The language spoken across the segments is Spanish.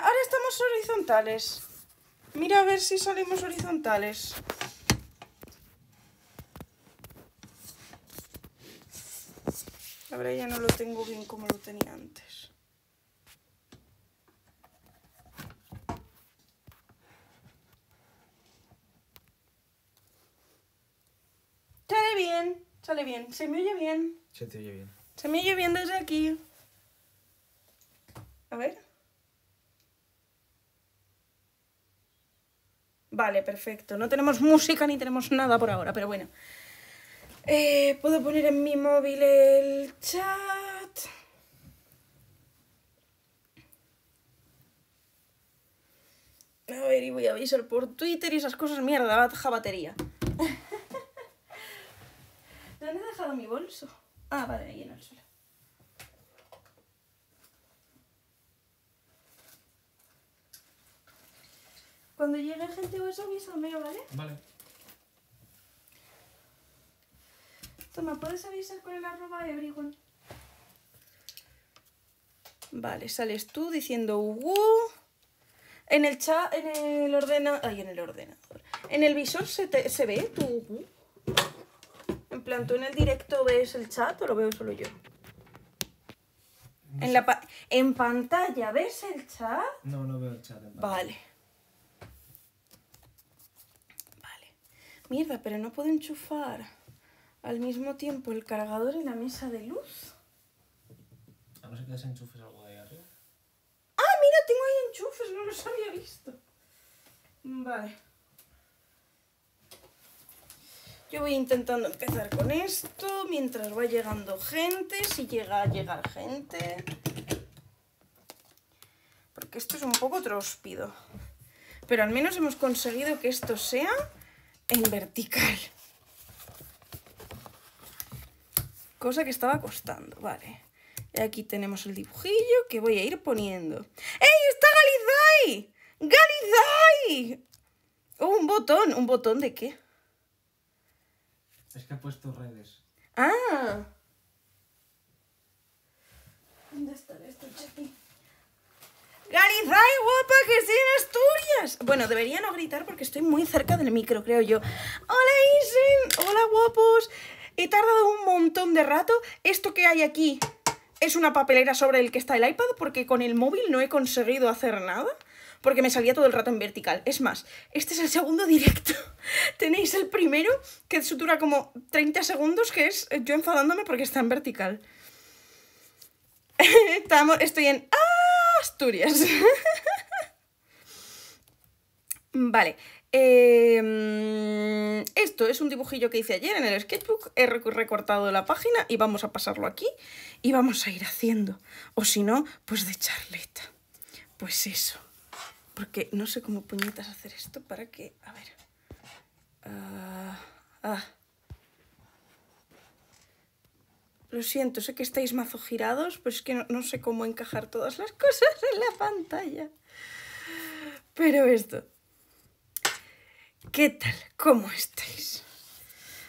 ahora estamos horizontales. Mira a ver si salimos horizontales. Ahora ya no lo tengo bien como lo tenía antes. Sale bien, sale bien. Se me oye bien. Se te oye bien. Se me oye bien desde aquí. A ver. Vale, perfecto. No tenemos música ni tenemos nada por ahora, pero bueno. Eh, puedo poner en mi móvil el chat. A ver, y voy a avisar por Twitter y esas cosas. Mierda, baja batería. ¿Dónde he dejado mi bolso? Ah, vale, ahí en el suelo. Cuando llegue gente o eso, avísame, ¿vale? Vale. Toma, ¿puedes avisar con el arroba de everyone? Vale, sales tú diciendo uh, En el chat, en el ordenador... Ay, en el ordenador. En el visor se, te, se ve tu uh. En plan, ¿tú en el directo ves el chat o lo veo solo yo? en, la en pantalla, ¿ves el chat? No, no veo el chat en pantalla. Vale. Mierda, pero no puedo enchufar al mismo tiempo el cargador y la mesa de luz. A no ser que desenchufes algo de ahí arriba. ¡Ah, mira! Tengo ahí enchufes, no los había visto. Vale. Yo voy intentando empezar con esto mientras va llegando gente, si llega a llegar gente. Porque esto es un poco tróspido. Pero al menos hemos conseguido que esto sea en vertical. Cosa que estaba costando, vale. Y Aquí tenemos el dibujillo que voy a ir poniendo. ¡Ey, está Galizai! ¡Galizai! Oh, un botón. ¿Un botón de qué? Es que ha puesto redes. ¡Ah! ¿Dónde está este Chiqui? ¡Garizay, guapa, que estoy en Asturias! Bueno, debería no gritar porque estoy muy cerca del micro, creo yo. ¡Hola, Isen! ¡Hola, guapos! He tardado un montón de rato. Esto que hay aquí es una papelera sobre el que está el iPad porque con el móvil no he conseguido hacer nada porque me salía todo el rato en vertical. Es más, este es el segundo directo. Tenéis el primero que dura como 30 segundos, que es yo enfadándome porque está en vertical. Estamos, estoy en... ¡Ah! Asturias. vale. Em, esto es un dibujillo que hice ayer en el sketchbook, he recortado la página y vamos a pasarlo aquí y vamos a ir haciendo. O si no, pues de charleta. Pues eso. Porque no sé cómo puñetas hacer esto para que... A ver. ah. ah. Lo siento, sé que estáis mazo girados, pero es que no, sé cómo encajar todas las cosas en la pantalla. Pero esto. ¿Qué tal? ¿Cómo estáis?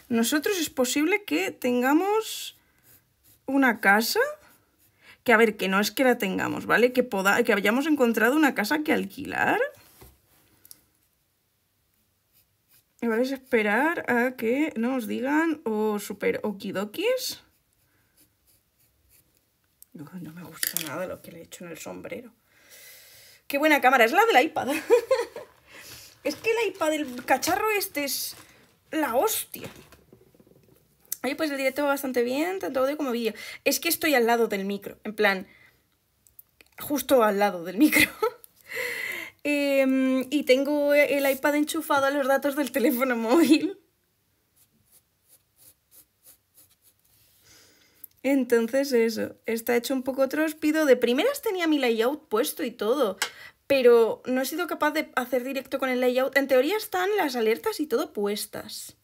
Nosotros es posible que tengamos una casa que a ver, que no es que la tengamos, ¿vale? Que, que hayamos encontrado una casa que alquilar. Y vais a esperar a que nos digan o super okidokis. No, me gusta nada lo que le he hecho en el sombrero. ¡Qué buena cámara! Es la del iPad. es que el iPad, el cacharro este es la hostia. Oye, pues el directo va bastante bien, tanto audio como vídeo. Es que estoy al lado del micro, en plan, justo al lado del micro. Em, y tengo el iPad enchufado a los datos del teléfono móvil. Entonces eso, está hecho un poco tróspido. De primeras tenía mi layout puesto y todo, pero no he sido capaz de hacer directo con el layout. En teoría están las alertas y todo puestas.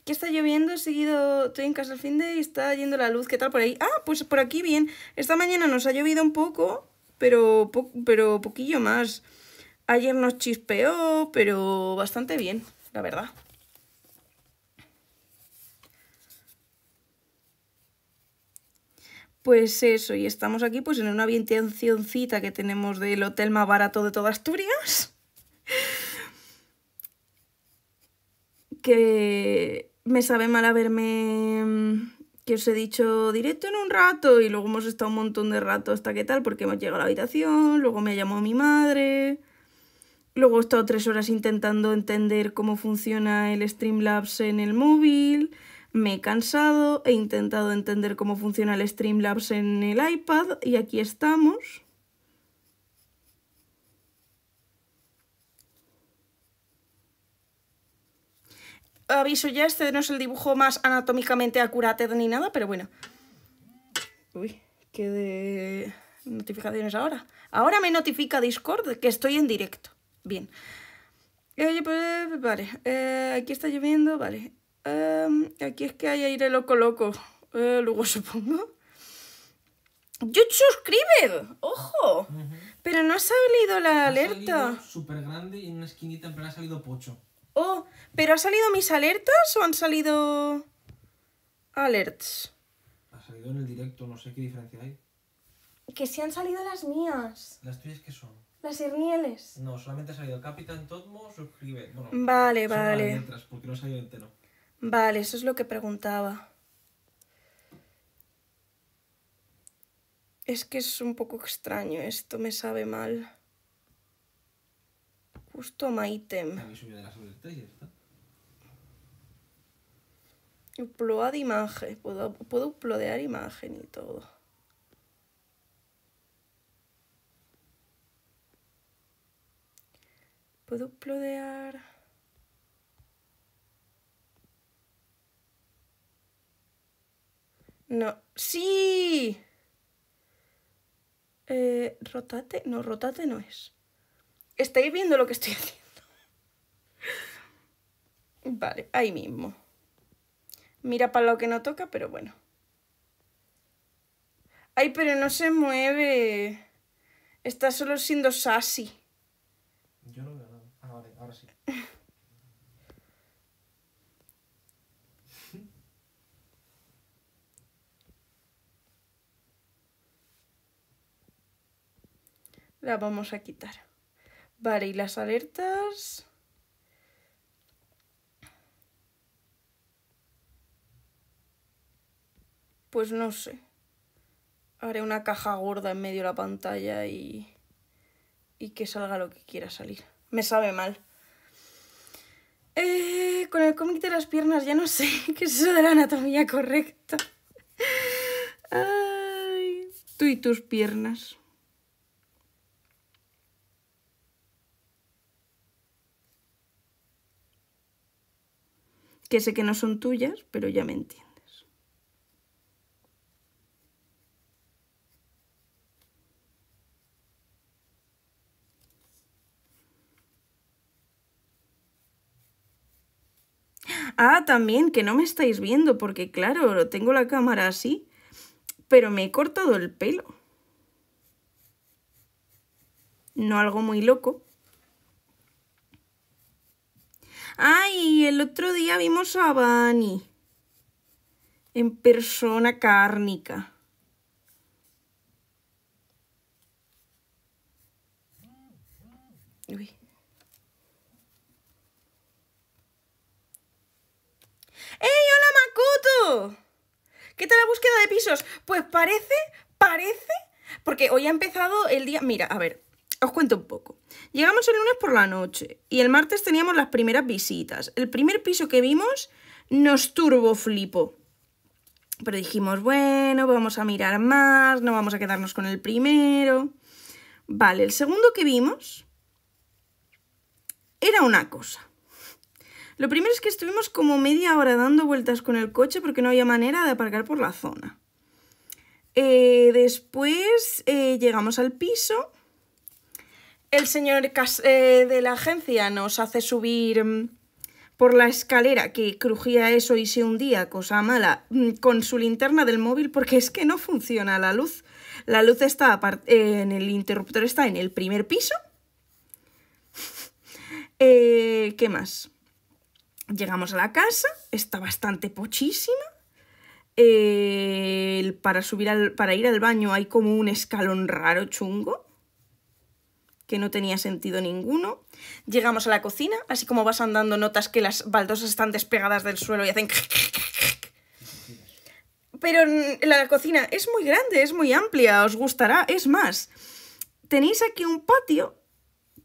Aquí está lloviendo, he seguido estoy en casa al fin de y está yendo la luz. ¿Qué tal por ahí? Ah, pues por aquí bien. Esta mañana nos ha llovido un poco, pero, pero poquillo más. Ayer nos chispeó, pero bastante bien, la verdad. Pues eso, y estamos aquí pues en una bien tencioncita que tenemos del hotel más barato de toda Asturias. que me sabe mal haberme... Mm, que os he dicho directo en un rato y luego hemos estado un montón de rato hasta que tal, porque hemos llegado a la habitación, luego me ha llamado mi madre, luego he estado tres horas intentando entender cómo funciona el Streamlabs en el móvil me he cansado, he intentado entender cómo funciona el Streamlabs en el iPad y aquí estamos. Aviso ya, este no es el dibujo más anatómicamente acurate ni nada, pero bueno. Uy, qué de notificaciones ahora. Ahora me notifica Discord que estoy en directo. Bien. Eh, pues, vale, eh, aquí está lloviendo, vale. Em, aquí es que hay aire loco loco. Eh, luego supongo. ¡You subscribed! ¡Ojo! Pero no ha salido la alerta. Súper grande y en una esquinita en ha salido pocho. Oh, ¿pero ha salido mis alertas o han salido alerts? Ha salido en el directo, no sé qué diferencia hay. Que si han salido las mías. ¿Las tuyas qué son? Las hernieles. No, solamente ha salido Capitan Totmo, suscribe. Bueno, vale, vale. mientras porque no ha salido entero. Vale, eso es lo que preguntaba. Es que es un poco extraño, esto me sabe mal. Justo item. Upload imagen. Puedo, puedo imagen y todo. Puedo uploadear... No. ¡Sí! Eh, rotate. No, rotate no es. ¿Estáis viendo lo que estoy haciendo? vale, ahí mismo. Mira para lo que no toca, pero bueno. Ay, pero no se mueve. Está solo siendo sassy. la vamos a quitar. Vale, y las alertas... Pues no sé. Haré una caja gorda en medio de la pantalla y... Y que salga lo que quiera salir. Me sabe mal. Eh, con el cómic de las piernas ya no sé qué es eso de la anatomía correcta. Ay, tú y tus piernas. que sé que no son tuyas, pero ya me entiendes. Ah, también, que no me estáis viendo, porque claro, tengo la cámara así, pero me he cortado el pelo. No algo muy loco, Ay, el otro día vimos a Bani en persona cárnica. Uy. ¡Ey, hola Makoto! ¿Qué tal la búsqueda de pisos? Pues parece, parece, porque hoy ha empezado el día... Mira, a ver, os cuento un poco. Llegamos el lunes por la noche y el martes teníamos las primeras visitas. El primer piso que vimos nos turbo flipo, Pero dijimos, bueno, vamos a mirar más, no vamos a quedarnos con el primero. Vale, el segundo que vimos era una cosa. Lo primero es que estuvimos como media hora dando vueltas con el coche porque no había manera de aparcar por la zona. Eh, después eh, llegamos al piso el señor eh, de la agencia nos hace subir mm, por la escalera que crujía eso y se hundía, cosa mala, mm, con su linterna del móvil porque es que no funciona la luz. La luz está en el interruptor está en el primer piso. Eh, ¿Qué más? Llegamos a la casa, está bastante pochísima. Eh, para, subir para ir al baño hay como un escalón raro, chungo que no tenía sentido ninguno. Llegamos a la cocina, así como vas andando notas que las baldosas están despegadas del suelo y hacen... Pero la cocina es muy grande, es muy amplia, os gustará. Es más, tenéis aquí un patio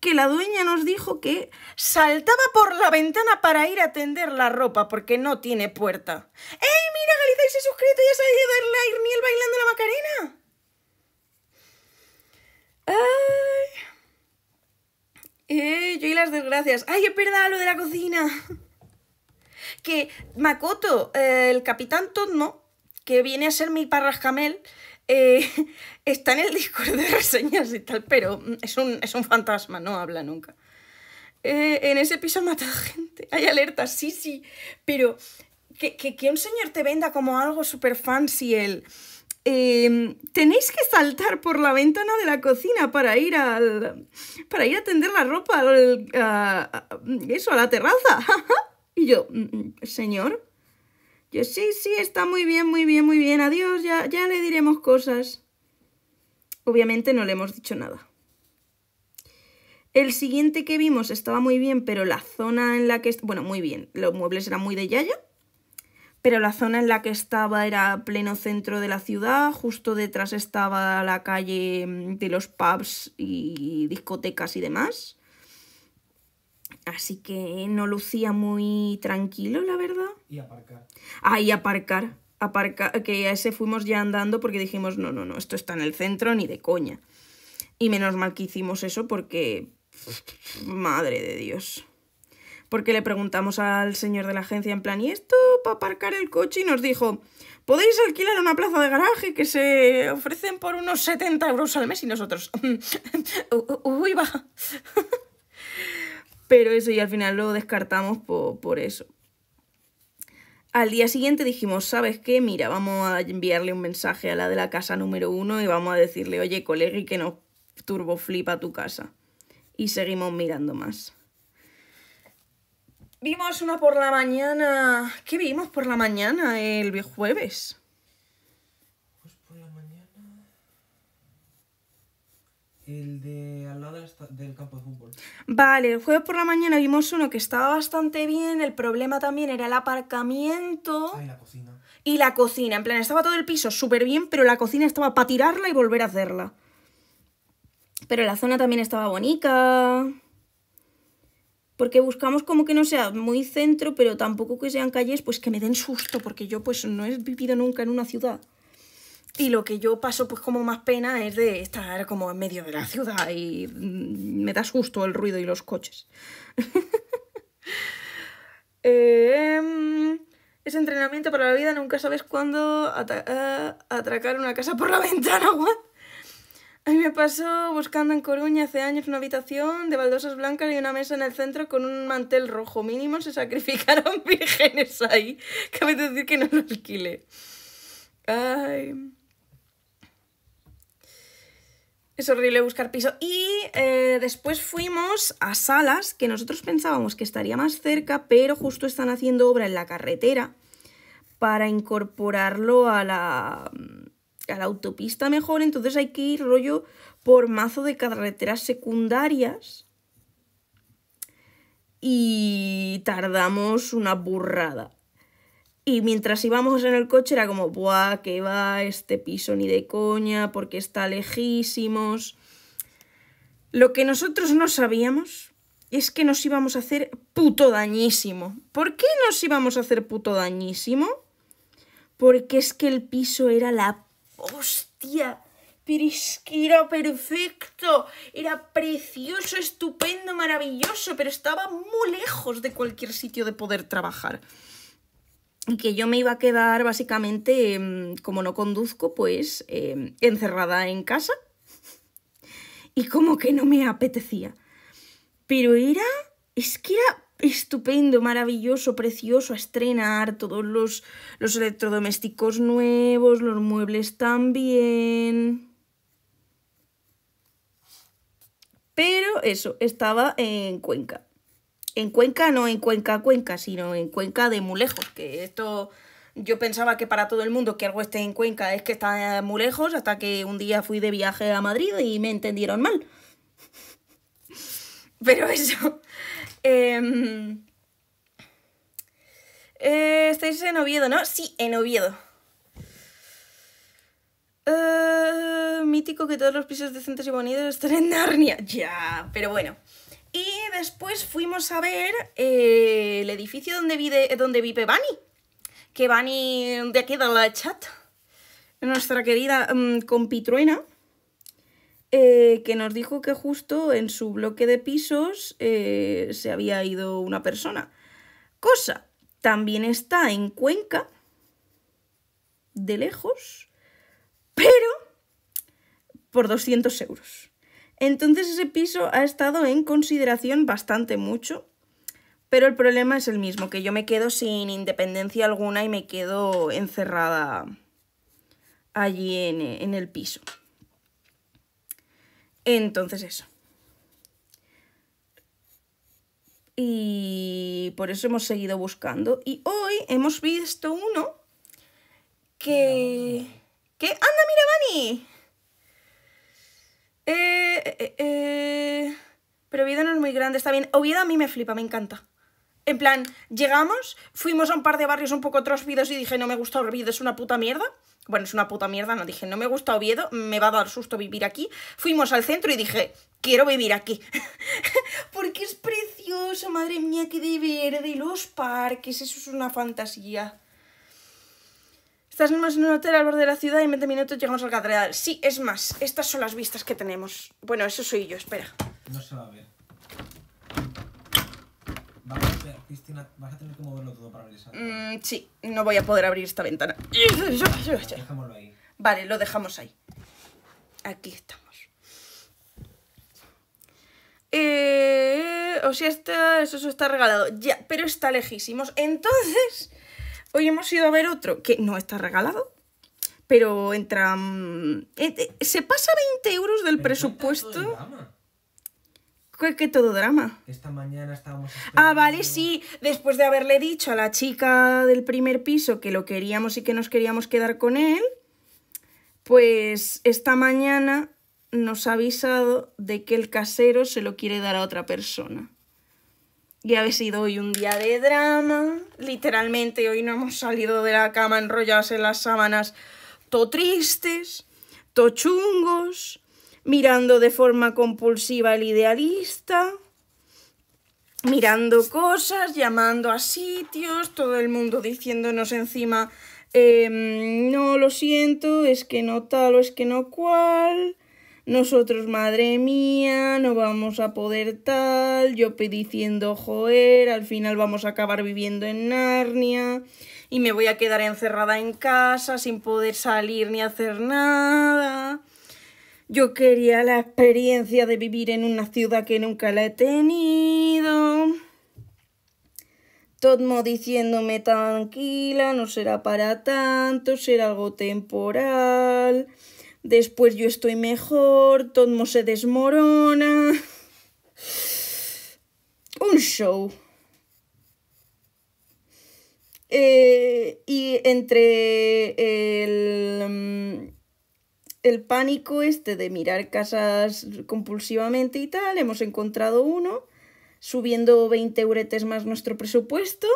que la dueña nos dijo que saltaba por la ventana para ir a tender la ropa porque no tiene puerta. ¡Ey, mira, Galiza y se ha suscrito y ha salido el bailando la Macarena! ¡Ay! Eh, yo y las desgracias. ¡Ay, qué verdad lo de la cocina! Que Makoto, eh, el capitán Todno, que viene a ser mi parrascamel, eh, está en el Discord de reseñas y tal, pero es un, fantasma, no habla nunca. Eh, en ese piso mata gente. Hay alertas, sí, sí. Pero que, que, que un señor te venda como algo super fancy el Em, tenéis que saltar por la ventana de la cocina para ir al, para ir a tender la ropa, a, eso, a la terraza. y yo, mm, mm, señor, yo sí, sí, está muy bien, muy bien, muy bien, adiós, ya, ya le diremos cosas. Obviamente no le hemos dicho nada. El siguiente que vimos estaba muy bien, pero la zona en la que... Bueno, muy bien. Los muebles eran muy de Yaya pero la zona en la que estaba era pleno centro de la ciudad, justo detrás estaba la calle mm, de los pubs y discotecas y demás. Así que no lucía muy tranquilo, la verdad. Y aparcar. Ah, y aparcar. que a ese fuimos ya andando porque dijimos, no, no, no, esto está en el centro ni de coña. Y menos mal que hicimos eso porque... Madre de Dios porque le preguntamos al señor de la agencia en plan, ¿y esto para aparcar el coche? Y nos dijo, podéis alquilar una plaza de garaje que se ofrecen por unos 70 euros al mes y nosotros, uy, va. Pero eso y al final lo descartamos por, eso. Al día siguiente dijimos, ¿sabes qué? Mira, vamos a enviarle un mensaje a la de la casa número uno y vamos a decirle, oye, colegui, que nos turboflipa tu casa. Y seguimos mirando más. Vimos una por la mañana. ¿Qué vimos por la mañana el jueves? Pues por la mañana. El de al lado del campo de fútbol. Vale, el jueves por la mañana vimos uno que estaba bastante bien. El problema también era el aparcamiento. Ah, y la cocina. Y la cocina. En plan, estaba todo el piso súper bien, pero la cocina estaba para tirarla y volver a hacerla. Pero la zona también estaba bonita porque buscamos como que no sea muy centro, pero tampoco que sean calles pues que me den susto, porque yo pues no he vivido nunca en una ciudad. Y lo que yo paso pues como más pena es de estar como en medio de la ciudad y mm, me da susto el ruido y los coches. Em, ese es entrenamiento para la vida, nunca sabes cuándo eh, atracar una casa por la ventana, guau. A mí me pasó buscando en Coruña hace años una habitación de baldosas blancas y una mesa en el centro con un mantel rojo. Mínimo se sacrificaron vírgenes ahí. Cabe decir que no lo alquilé. Ay. Es horrible buscar piso. Y eh, después fuimos a Salas, que nosotros pensábamos que estaría más cerca, pero justo están haciendo obra en la carretera para incorporarlo a la mm, a la autopista mejor, entonces hay que ir rollo por mazo de carreteras secundarias y tardamos una burrada. Y mientras íbamos en el coche era como, ¡buah, que va este piso ni de coña, porque está lejísimos! Lo que nosotros no sabíamos es que nos íbamos a hacer puto dañísimo. ¿Por qué nos íbamos a hacer puto dañísimo? Porque es que el piso era la ¡Hostia! Pero es que era perfecto, era precioso, estupendo, maravilloso, pero estaba muy lejos de cualquier sitio de poder trabajar. Y que yo me iba a quedar básicamente, em, como no conduzco, pues em, encerrada en casa. Y como que no me apetecía. Pero era, es que era estupendo, maravilloso, precioso a estrenar, todos los, los electrodomésticos nuevos, los muebles también. Pero eso, estaba en Cuenca. En Cuenca, no en Cuenca, Cuenca, sino en Cuenca de muy lejos, que esto... Yo pensaba que para todo el mundo que algo esté en Cuenca es que está muy lejos, hasta que un día fui de viaje a Madrid y me entendieron mal. Pero eso, Em, eh, estáis en Oviedo, ¿no? Sí, en Oviedo. Eh, mítico que todos los pisos decentes y bonitos están en Narnia. Ya, pero bueno. Y después fuimos a ver eh, el edificio donde, donde vive Bani. Que Bani de aquí la chat. Nuestra querida mm, compitruena. Eh, que nos dijo que justo en su bloque de pisos eh, se había ido una persona. Cosa, también está en Cuenca, de lejos, pero por 200 euros. Entonces ese piso ha estado en consideración bastante mucho, pero el problema es el mismo, que yo me quedo sin independencia alguna y me quedo encerrada allí en el piso. Entonces eso. Y por eso hemos seguido buscando. Y hoy hemos visto uno que... que... ¡Anda, mira, Bani! Eh, eh, eh, pero Oviedo no es muy grande, está bien. Oviedo a mí me flipa, me encanta. En plan, llegamos, fuimos a un par de barrios un poco tróspidos y dije, no me gusta Oviedo, es una puta mierda bueno, es una puta mierda, no dije, no me gusta Oviedo, me va a dar susto vivir aquí. Fuimos al centro y dije, quiero vivir aquí. Porque es precioso, madre mía, que de verde, y los parques, eso es una fantasía. Estás más en un hotel al borde de la ciudad y en 20 minutos llegamos al catedral. Sí, es más, estas son las vistas que tenemos. Bueno, eso soy yo, espera. No se va a ver. Cristina, vas a tener que moverlo todo para abrir mm, sí, no voy a poder abrir esta ventana. ahí. Vale, lo dejamos ahí. Aquí estamos. Eh, o sea, eso, está regalado. Ya, pero está lejísimos. Entonces, hoy hemos ido a ver otro que no está regalado pero entra... Mm, eh, eh, se pasa 20 euros del presupuesto. ¿Qué, todo drama? Esta mañana estábamos... Ah, vale, sí. Después de haberle dicho a la chica del primer piso que lo queríamos y que nos queríamos quedar con él, pues esta mañana nos ha avisado de que el casero se lo quiere dar a otra persona. Y ha sido hoy un día de drama. Literalmente hoy no hemos salido de la cama enrolladas en las sábanas, to tristes, to chungos mirando de forma compulsiva el idealista, mirando cosas, llamando a sitios, todo el mundo diciéndonos encima, em, no lo siento, es que no tal o es que no cual. Nosotros, madre mía, no vamos a poder tal. Yo diciendo, joder, al final vamos a acabar viviendo en Narnia y me voy a quedar encerrada en casa sin poder salir ni hacer nada. Yo quería la experiencia de vivir en una ciudad que nunca la he tenido. Todmo diciéndome tranquila, no será para tanto, será algo temporal. Después yo estoy mejor, Todmo se desmorona. Un show. Eh, y entre el mm, el pánico este de mirar casas compulsivamente y tal, hemos encontrado uno, subiendo 20 euretes más nuestro presupuesto.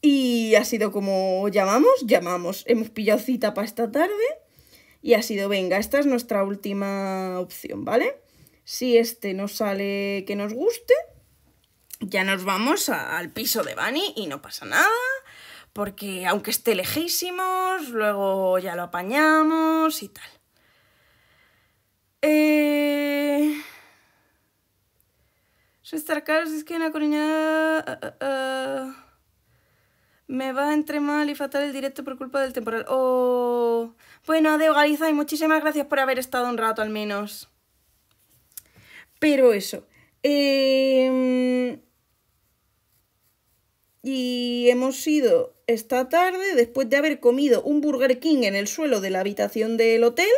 Y ha sido como, llamamos, llamamos, hemos pillado cita para esta tarde. Y ha sido, venga, esta es nuestra última opción, ¿vale? Si este no sale que nos guste, ya nos vamos al piso de Bani y no pasa nada porque aunque esté lejísimos, luego ya lo apañamos y tal. Eh... Estar Carlos es que en la eh, eh, me va entre mal y fatal el directo por culpa del temporal. Oh, bueno, de Galiza y muchísimas gracias por haber estado un rato al menos. Pero eso. Eh... y hemos ido esta tarde, después de haber comido un Burger King en el suelo de la habitación del hotel.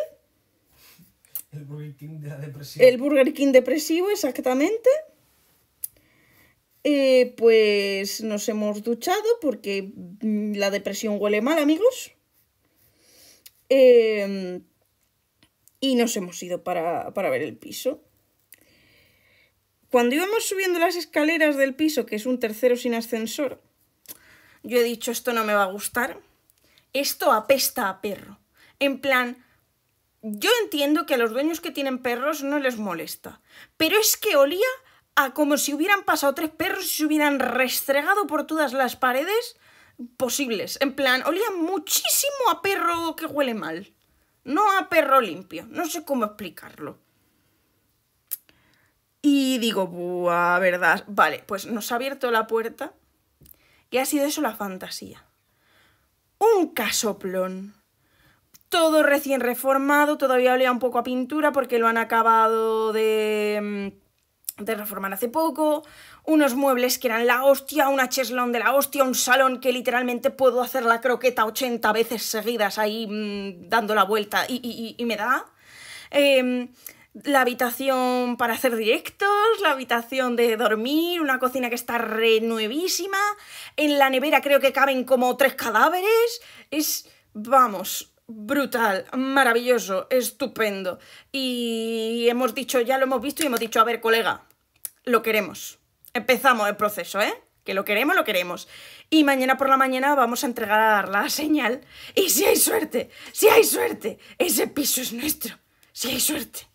El Burger King de depresión. El Burger King depresivo, exactamente. Eh, pues nos hemos duchado porque mm, la depresión huele mal, amigos. Em, y nos hemos ido para, para ver el piso. Cuando íbamos subiendo las escaleras del piso, que es un tercero sin ascensor, yo he dicho esto no me va a gustar, esto apesta a perro. En plan, yo entiendo que a los dueños que tienen perros no les molesta, pero es que olía a como si hubieran pasado tres perros y se hubieran restregado por todas las paredes posibles. En plan, olía muchísimo a perro que huele mal. No a perro limpio. No sé cómo explicarlo. Y digo, buah, verdad. Vale, pues nos ha abierto la puerta que ha sido eso la fantasía. Un casoplón. Todo recién reformado, todavía olía un poco a pintura porque lo han acabado de, mm, de reformar hace poco. Unos muebles que eran la hostia, una cheslón de la hostia, un salón que literalmente puedo hacer la croqueta 80 veces seguidas ahí mm, dando la vuelta y, me da. Eh, la habitación para hacer directos, la habitación de dormir, una cocina que está renuevísima. en la nevera creo que caben como tres cadáveres, es, vamos, brutal, maravilloso, estupendo. Y hemos dicho, ya lo hemos visto y hemos dicho, a ver, colega, lo queremos. Empezamos el proceso, ¿eh? Que lo queremos, lo queremos. Y mañana por la mañana vamos a entregar la señal. Y si hay suerte, si hay suerte, ese piso es nuestro. Si hay suerte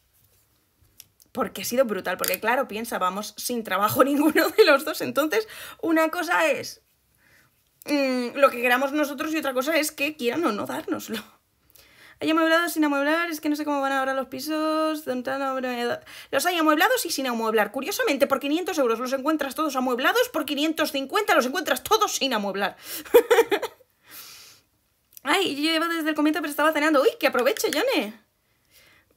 porque ha sido brutal, porque claro, piensa, vamos sin trabajo ninguno de los dos. Entonces, una cosa es mm, lo que queramos nosotros y otra cosa es que quieran o no dárnoslo. Hay amueblados sin amueblar, es que no sé cómo van ahora los pisos. Eh, los hay amueblados y sin amueblar. Curiosamente, por 500 euros los encuentras todos amueblados, por 550 los encuentras todos sin amueblar. Ay, yo llevo desde el comienzo, pero estaba cenando. ¡Uy, que aproveche, Yone!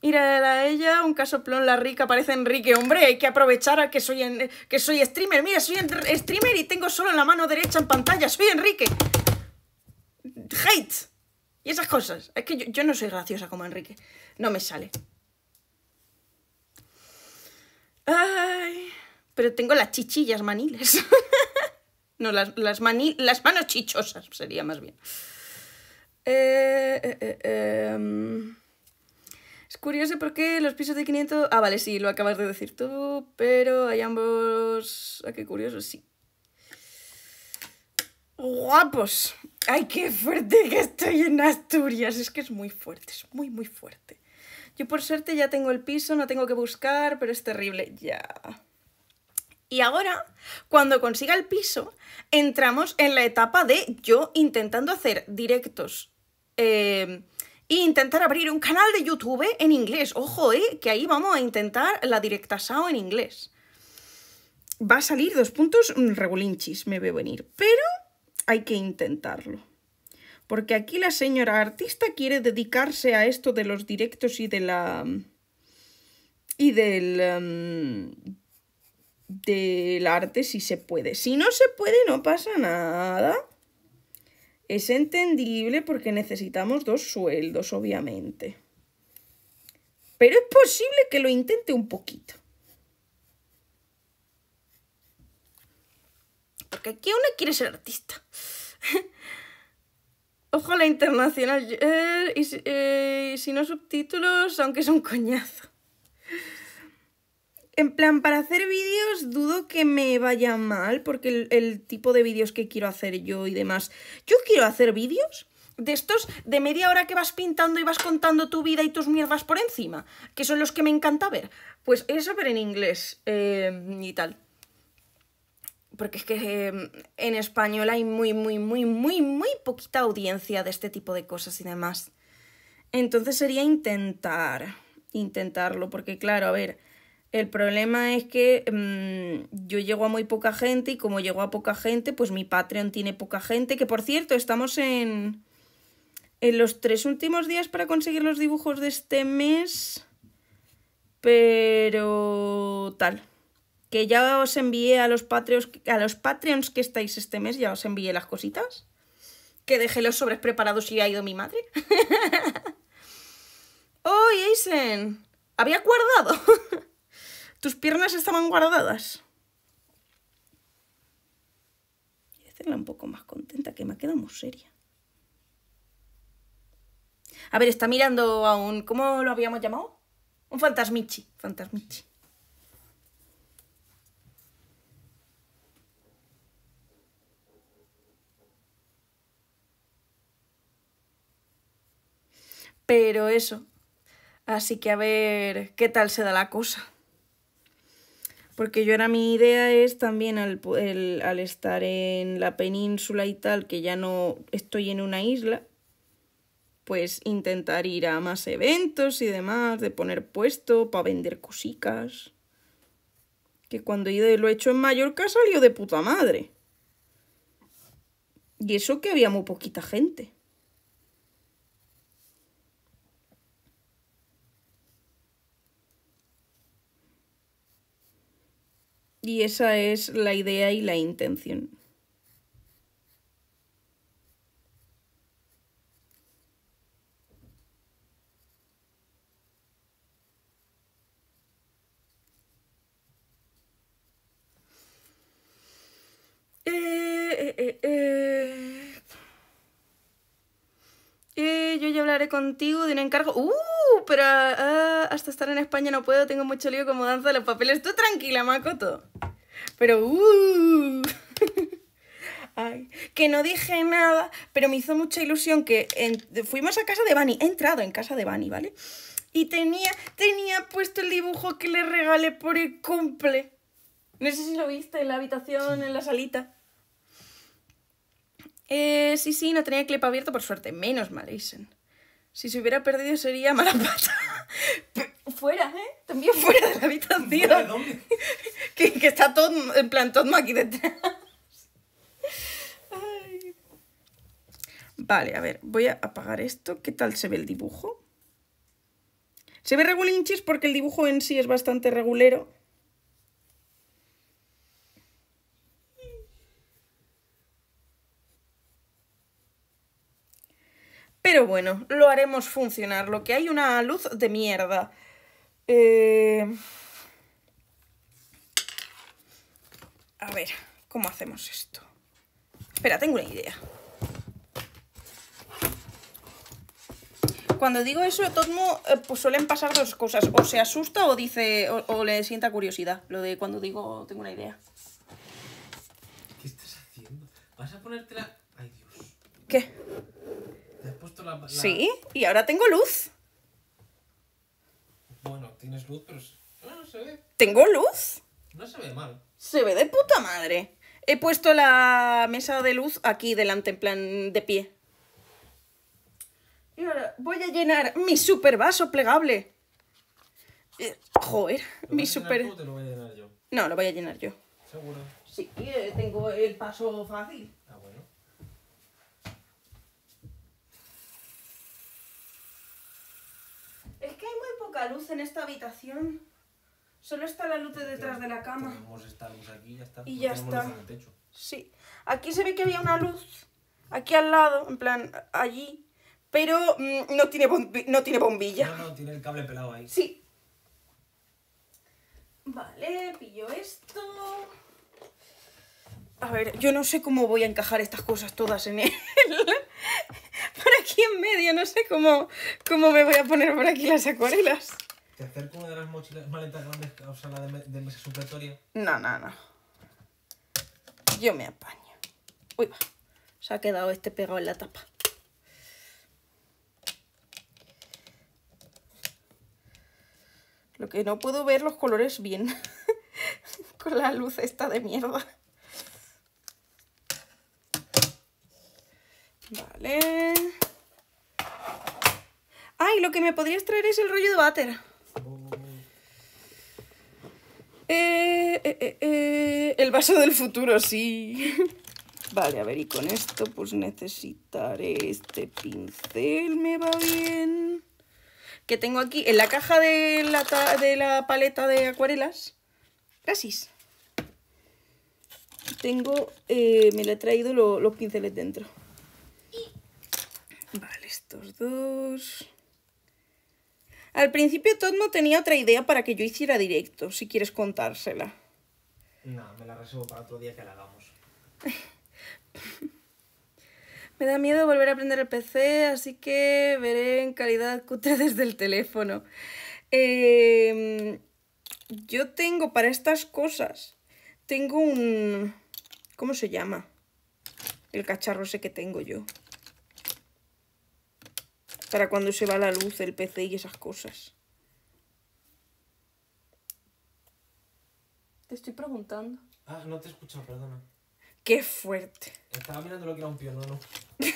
Mira a ella, un casoplón, la rica, parece Enrique. Hombre, hay que aprovechar a que soy, que soy streamer. Mira, soy streamer y tengo solo en la mano derecha en pantalla. Soy Enrique. Hate. Y esas cosas. Es que yo, no soy graciosa como Enrique. No me sale. Ay, pero tengo las chichillas maniles. no, las, las, las manos chichosas sería más bien. eh, eh, eh em. Es curioso porque los pisos de 500... Ah, vale, sí, lo acabas de decir tú, pero hay ambos... Ah, qué curioso, sí. Guapos. Ay, qué fuerte que estoy en Asturias. Es que es muy fuerte, es muy, muy fuerte. Yo por suerte ya tengo el piso, no tengo que buscar, pero es terrible. Ya. Y ahora, cuando consiga el piso, entramos en la etapa de yo intentando hacer directos. Eh, y e intentar abrir un canal de YouTube en inglés. Ojo, eh, que ahí vamos a intentar la directa SAO en inglés. Va a salir dos puntos regulinchis, me veo venir, pero hay que intentarlo. Porque aquí la señora artista quiere dedicarse a esto de los directos y de la... y del... Em, del arte si se puede. Si no se puede, no pasa nada. Es entendible porque necesitamos dos sueldos, obviamente. Pero es posible que lo intente un poquito. Porque aquí no quiere ser artista. Ojalá internacional. Eh, y, eh, y si no subtítulos, aunque es un coñazo. En plan, para hacer vídeos dudo que me vaya mal, porque el, tipo de vídeos que quiero hacer yo y demás. Yo quiero hacer vídeos de estos de media hora que vas pintando y vas contando tu vida y tus mierdas por encima, que son los que me encanta ver. Pues eso, pero en inglés eh, y tal. Porque es que em, en español hay muy, muy, muy, muy, muy poquita audiencia de este tipo de cosas y demás. Entonces sería intentar, intentarlo, porque claro, a ver, el problema es que mm, yo llego a muy poca gente y como llego a poca gente, pues mi Patreon tiene poca gente, que por cierto, estamos en... En los tres últimos días para conseguir los dibujos de este mes, pero tal que ya os envié a los patreons, a los patreons que estáis este mes, ya os envié las cositas. Que dejé los sobres preparados y ha ido mi madre. ¡Oh, Eisen! Había guardado. ¿Tus piernas estaban guardadas? Y hacerla un poco más contenta, que me ha quedado muy seria. A ver, está mirando a un... ¿Cómo lo habíamos llamado? Un fantasmichi. Fantasmichi. Pero eso. Así que a ver qué tal se da la cosa. Porque yo era, mi idea es también al, al estar en la península y tal, que ya no estoy en una isla, pues intentar ir a más eventos y demás, de poner puesto para vender cositas. Que cuando ido lo he hecho en Mallorca salió de puta madre. Y eso que había muy poquita gente. Y esa es la idea y la intención. contigo de un encargo. ¡Uh! Pero ah, hasta estar en España no puedo, tengo mucho lío como danza de los papeles. Tú tranquila, Makoto. Pero ¡uh! que no dije nada, pero me hizo mucha ilusión que fuimos a casa de Bani. He entrado en casa de Bani, ¿vale? Y tenía, tenía puesto el dibujo que le regalé por el cumple. No sé si lo viste en la habitación, en la salita. Eh, sí, sí, no tenía clip abierto, por suerte. Menos mal, si se hubiera perdido sería mala pata. fuera, ¿eh? También fuera de la habitación. que, que, está todo, en plan, todo aquí detrás. Vale, a ver, voy a apagar esto. ¿Qué tal se ve el dibujo? Se ve regulinchis porque el dibujo en sí es bastante regulero. Pero bueno, lo haremos funcionar. Lo que hay una luz de mierda. Eh, a ver, ¿cómo hacemos esto? Espera, tengo una idea. Cuando digo eso, Totmo, eh, pues suelen pasar dos cosas. O se asusta o dice, o, le sienta curiosidad. Lo de cuando digo, tengo una idea. ¿Qué estás haciendo? ¿Vas a ponértela...? Ay, Dios. ¿Qué? puesto la, Sí, y ahora tengo luz. Bueno, tienes luz, pero... No, no se ve. ¿Tengo luz? No se ve mal. Se ve de puta madre. He puesto la mesa de luz aquí delante, en plan de pie. Y ahora voy a llenar mi eh, super vaso plegable. joder, mi super... te lo voy a llenar yo? No, lo voy a llenar yo. ¿Seguro? Sí, eh, tengo el paso fácil. luz en esta habitación. Solo está la luz detrás de la cama. Y ya está. Sí. Aquí se ve que había una luz. Aquí al lado, en plan, allí. Pero mm, no, tiene no tiene bombilla. No, no, tiene el cable pelado ahí. Sí. Vale, pillo esto. A ver, yo no sé cómo voy a encajar estas cosas todas en él. por aquí en medio, no sé cómo, cómo me voy a poner por aquí las acuarelas. ¿Te acerco una de las mochilas, maletas grandes, o sea, la de, de mesa supletoria? No, no, no. Yo me apaño. Uy, va. Se ha quedado este pegado en la tapa. Lo que no puedo ver los colores bien. Con la luz esta de mierda. Vale. Y lo que me podrías traer es el rollo de váter. Eh, eh, eh, el vaso del futuro, sí. Vale, a ver, y con esto pues necesitaré este pincel, me va bien. Que tengo aquí en la caja de la, de la paleta de acuarelas. Gracias. Tengo, me le he traído los pinceles dentro. Vale, estos dos... Al principio Todd no tenía otra idea para que yo hiciera directo, si quieres contársela. No, me la reservo para otro día que la hagamos. me da miedo volver a aprender el PC, así que veré en calidad cutre desde el teléfono. Em, yo tengo para estas cosas, tengo un... ¿Cómo se llama? El cacharro ese que tengo yo. Para cuando se va la luz el PC y esas cosas. Te estoy preguntando. Ah, no te he perdona. Qué fuerte. Estaba mirando lo que era un pionono.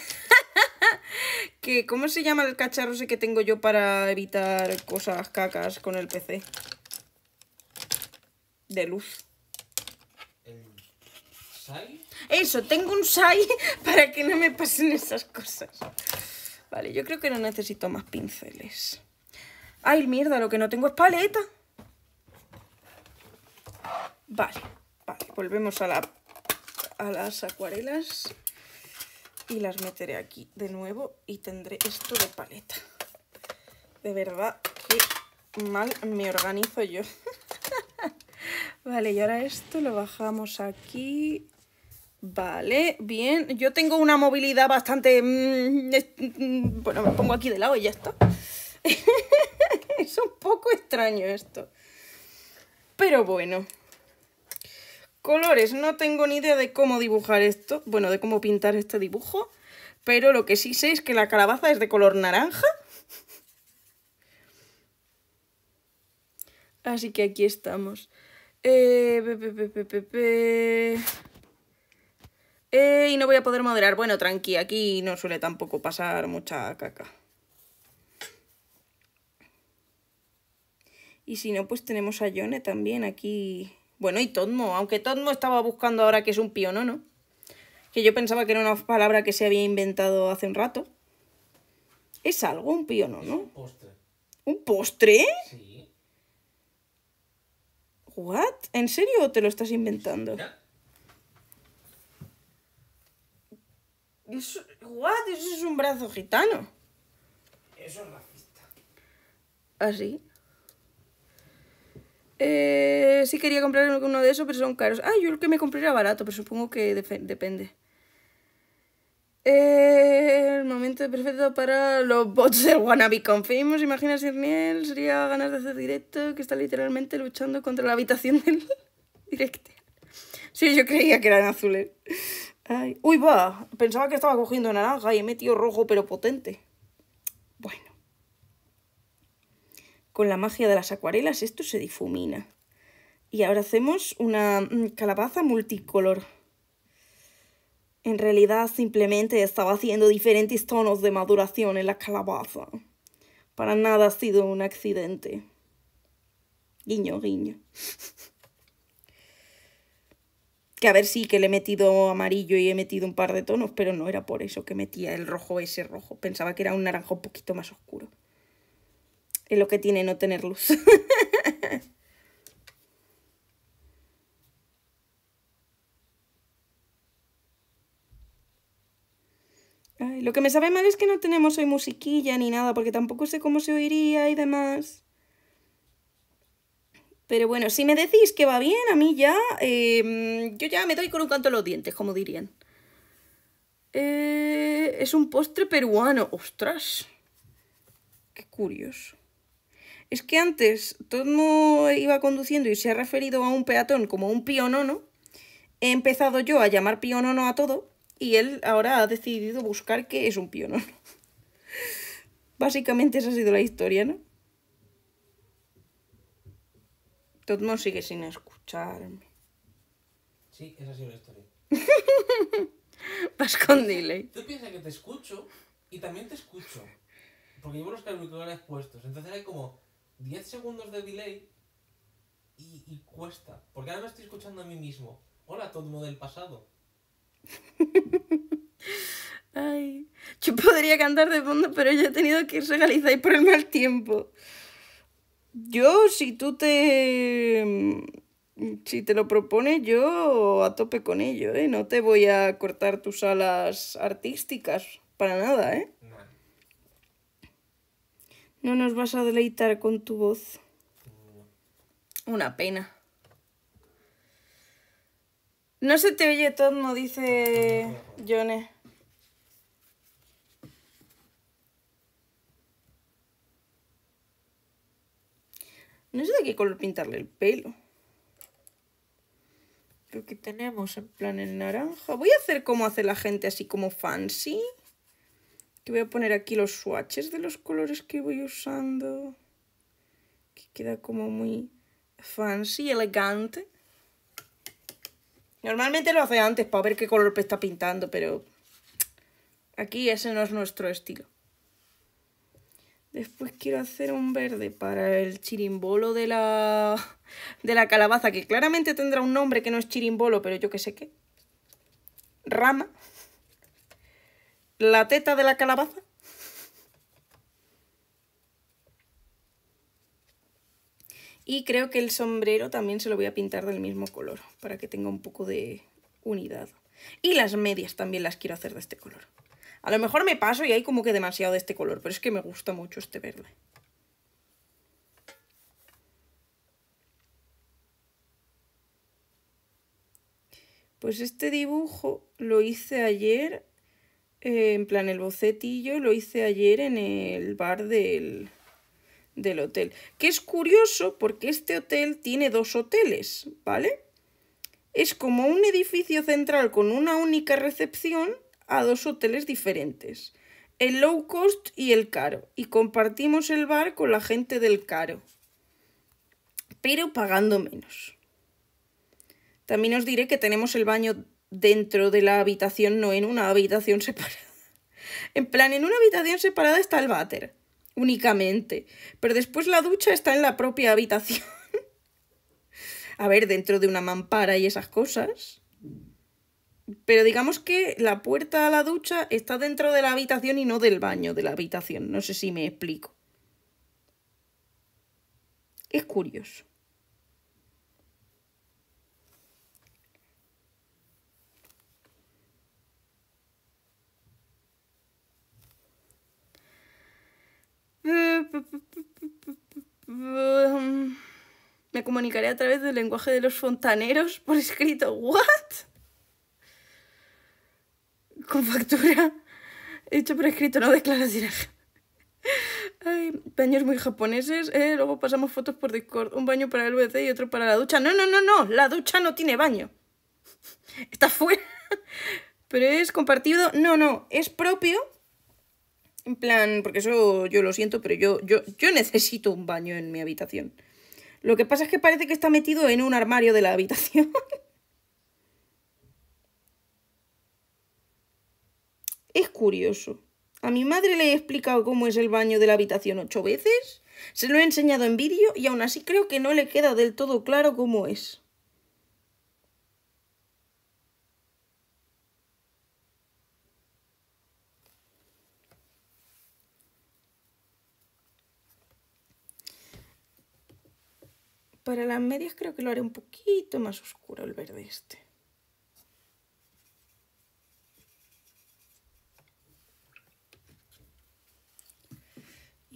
que, ¿Cómo se llama el cacharro ese que tengo yo para evitar cosas cacas con el PC? De luz. SAI? Eso, tengo un SAI para que no me pasen esas cosas. Vale, yo creo que no necesito más pinceles. ¡Ay, mierda! Lo que no tengo es paleta. Vale, vale. Volvemos a, la, a las acuarelas. Y las meteré aquí de nuevo y tendré esto de paleta. De verdad, qué mal me organizo yo. vale, y ahora esto lo bajamos aquí Vale, bien. Yo tengo una movilidad bastante... Mm, mm, bueno, me pongo aquí de lado y ya está. es un poco extraño esto. Pero bueno. Colores. No tengo ni idea de cómo dibujar esto. Bueno, de cómo pintar este dibujo. Pero lo que sí sé es que la calabaza es de color naranja. Así que aquí estamos. Eh... Eh, y no voy a poder moderar. Bueno, tranqui, aquí no suele tampoco pasar mucha caca. Y si no, pues tenemos a Yone también aquí. Bueno, y Todmo, aunque Todmo estaba buscando ahora que es un piono, ¿no? Que yo pensaba que era una palabra que se había inventado hace un rato. Es algo, un piono, ¿no? Un postre. ¿Un postre? Sí. ¿What? ¿En serio te lo estás inventando? Eso, what? Eso es un brazo gitano. Eso es racista. ¿Así? ¿Ah, eh, sí quería comprar uno de esos, pero son caros. Ah, yo el que me compré era barato, pero supongo que depende. Eh, el momento perfecto para los bots del Wannabe Become Famous. Imagina si Niel sería ganas de hacer directo, que está literalmente luchando contra la habitación del directo. Sí, yo creía que eran azules. Uy, va. Pensaba que estaba cogiendo naranja y he metido rojo, pero potente. Bueno. Con la magia de las acuarelas esto se difumina. Y ahora hacemos una mm, calabaza multicolor. En realidad simplemente estaba haciendo diferentes tonos de maduración en la calabaza. Para nada ha sido un accidente. Guiño, guiño. Que a ver sí que le he metido amarillo y he metido un par de tonos, pero no era por eso que metía el rojo ese rojo. Pensaba que era un naranja un poquito más oscuro. Es lo que tiene no tener luz. lo que me sabe mal es que no tenemos hoy musiquilla ni nada, porque tampoco sé cómo se oiría y demás. Pero bueno, si me decís que va bien, a mí ya... Em, yo ya me doy con un canto en los dientes, como dirían. Eh, es un postre peruano. ¡Ostras! Qué curioso. Es que antes todo iba conduciendo y se ha referido a un peatón como un pionono. He empezado yo a llamar pionono a todo y él ahora ha decidido buscar qué es un pionono. Básicamente esa ha sido la historia, ¿no? Todmo sigue sin escucharme. Sí, esa ha sido la historia. Vas con delay. Tú piensas que te escucho y también te escucho. Porque llevo los auriculares puestos. Entonces hay como 10 segundos de delay y, cuesta. Porque ahora me estoy escuchando a mí mismo. Hola, Todmo del pasado. Ay, yo podría cantar de fondo, pero yo he tenido que irse a y por el mal tiempo. Yo, si tú te... Mm, si te lo propones, yo a tope con ello, ¿eh? No te voy a cortar tus alas artísticas, para nada, ¿eh? No nos vas a deleitar con tu voz. Una pena. No se te oye todo, dice Jone. No sé de qué color pintarle el pelo. Lo que tenemos en plan en naranja. Voy a hacer como hace la gente, así como fancy. Que voy a poner aquí los swatches de los colores que voy usando. Que queda como muy fancy, elegante. Normalmente lo hace antes para ver qué color está pintando, pero aquí ese no es nuestro estilo. Después quiero hacer un verde para el chirimbolo de la, de la calabaza, que claramente tendrá un nombre que no es chirimbolo, pero yo qué sé qué. Rama. La teta de la calabaza. Y creo que el sombrero también se lo voy a pintar del mismo color, para que tenga un poco de unidad. Y las medias también las quiero hacer de este color. A lo mejor me paso y hay como que demasiado de este color, pero es que me gusta mucho este verde. Pues este dibujo lo hice ayer, eh, en plan el bocetillo, lo hice ayer en el bar del, del hotel. Que es curioso porque este hotel tiene dos hoteles, ¿vale? Es como un edificio central con una única recepción a dos hoteles diferentes, el low cost y el caro, y compartimos el bar con la gente del caro, pero pagando menos. También os diré que tenemos el baño dentro de la habitación, no en una habitación separada. En plan, en una habitación separada está el váter, únicamente, pero después la ducha está en la propia habitación. a ver, dentro de una mampara y esas cosas. Pero digamos que la puerta a la ducha está dentro de la habitación y no del baño de la habitación. No sé si me explico. Es curioso. Me comunicaré a través del lenguaje de los fontaneros por escrito. ¿What? con factura, hecho por escrito, no declaraciones. hay baños muy japoneses, eh, luego pasamos fotos por Discord, un baño para el WC y otro para la ducha. No, no, no, no, la ducha no tiene baño. Está fuera. Pero es compartido, no, no, es propio. En plan, porque eso yo lo siento, pero yo, yo, yo necesito un baño en mi habitación. Lo que pasa es que parece que está metido en un armario de la habitación. Es curioso. A mi madre le he explicado cómo es el baño de la habitación ocho veces, se lo he enseñado en vídeo y aún así creo que no le queda del todo claro cómo es. Para las medias creo que lo haré un poquito más oscuro el verde este.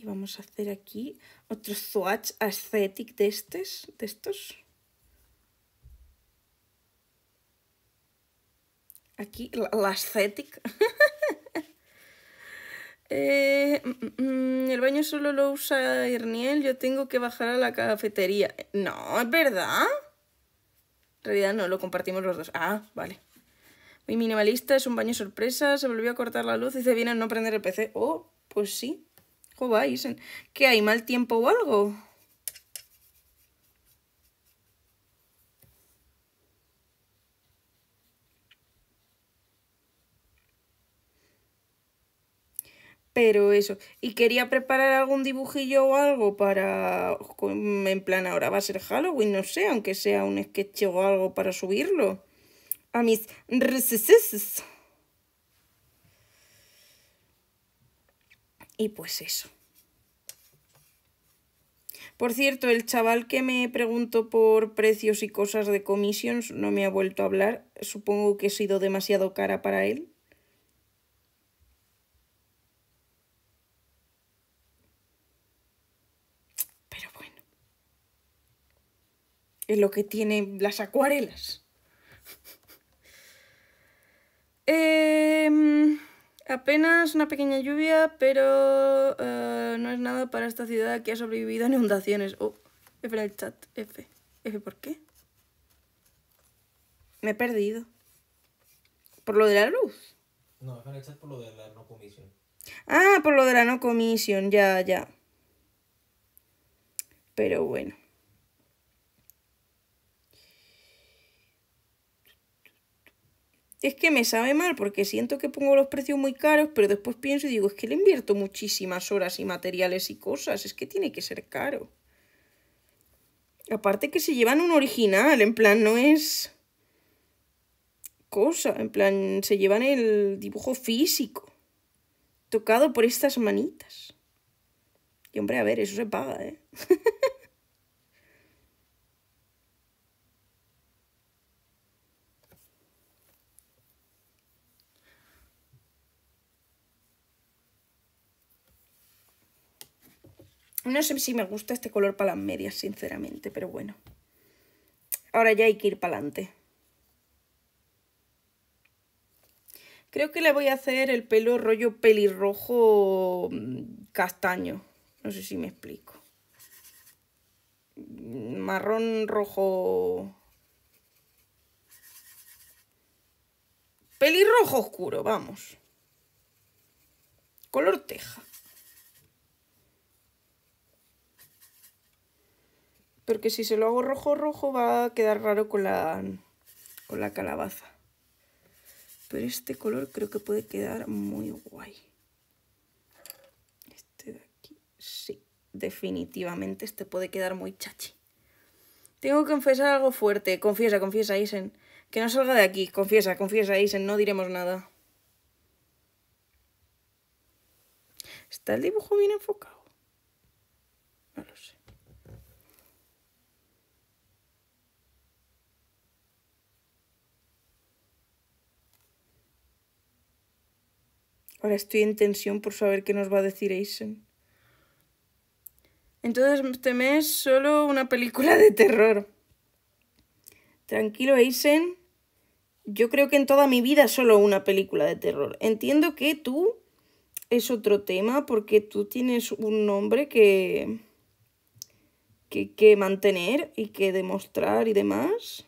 Y vamos a hacer aquí otro swatch aesthetic de, estos. Aquí, la, aesthetic. Eh, mm, mm, mm, el baño solo lo usa Irniel yo tengo que bajar a la cafetería. No, es verdad. En realidad no, lo compartimos los dos. Ah, vale. Muy minimalista, es un baño sorpresa, se volvió a cortar la luz y se viene a no prender el PC. Oh, pues sí vais? ¿Que hay mal tiempo o algo? Pero eso, y quería preparar algún dibujillo o algo para, en plan, ahora va a ser Halloween, no sé, aunque sea un sketch o algo para subirlo a mis Y pues eso. Por cierto, el chaval que me preguntó por precios y cosas de commissions no me ha vuelto a hablar. Supongo que he sido demasiado cara para él. Pero bueno. Es lo que tienen las acuarelas. eh... Apenas una pequeña lluvia, pero eh, no es nada para esta ciudad que ha sobrevivido a inundaciones. Oh, F en el chat. F. F, ¿por qué? Me he perdido. ¿Por lo de la luz? No, F en el chat por lo de la no comisión. Ah, por lo de la no comisión, ya, ya. Pero bueno. es que me sabe mal porque siento que pongo los precios muy caros, pero después pienso y digo, es que le invierto muchísimas horas y materiales y cosas, es que tiene que ser caro. Aparte que se llevan un original, en plan, no es cosa, en plan, se llevan el dibujo físico, tocado por estas manitas. Y hombre, a ver, eso se paga, ¿eh? No sé si me gusta este color para las medias, sinceramente, pero bueno. Ahora ya hay que ir para adelante. Creo que le voy a hacer el pelo rollo pelirrojo mm, castaño. No sé si me explico. Marrón rojo... Pelirrojo oscuro, vamos. Color teja. Porque si se lo hago rojo, rojo va a quedar raro con la, con la calabaza. Pero este color creo que puede quedar muy guay. Este de aquí, sí, definitivamente este puede quedar muy chachi. Tengo que confesar algo fuerte. Confiesa, confiesa, Isen. Que no salga de aquí. Confiesa, confiesa, Isen. No diremos nada. ¿Está el dibujo bien enfocado? Ahora estoy en tensión por saber qué nos va a decir Aizen. Entonces este mes solo una película de terror. Tranquilo, Aizen. Yo creo que en toda mi vida solo una película de terror. Entiendo que tú es otro tema porque tú tienes un nombre que, que, que mantener y que demostrar y demás.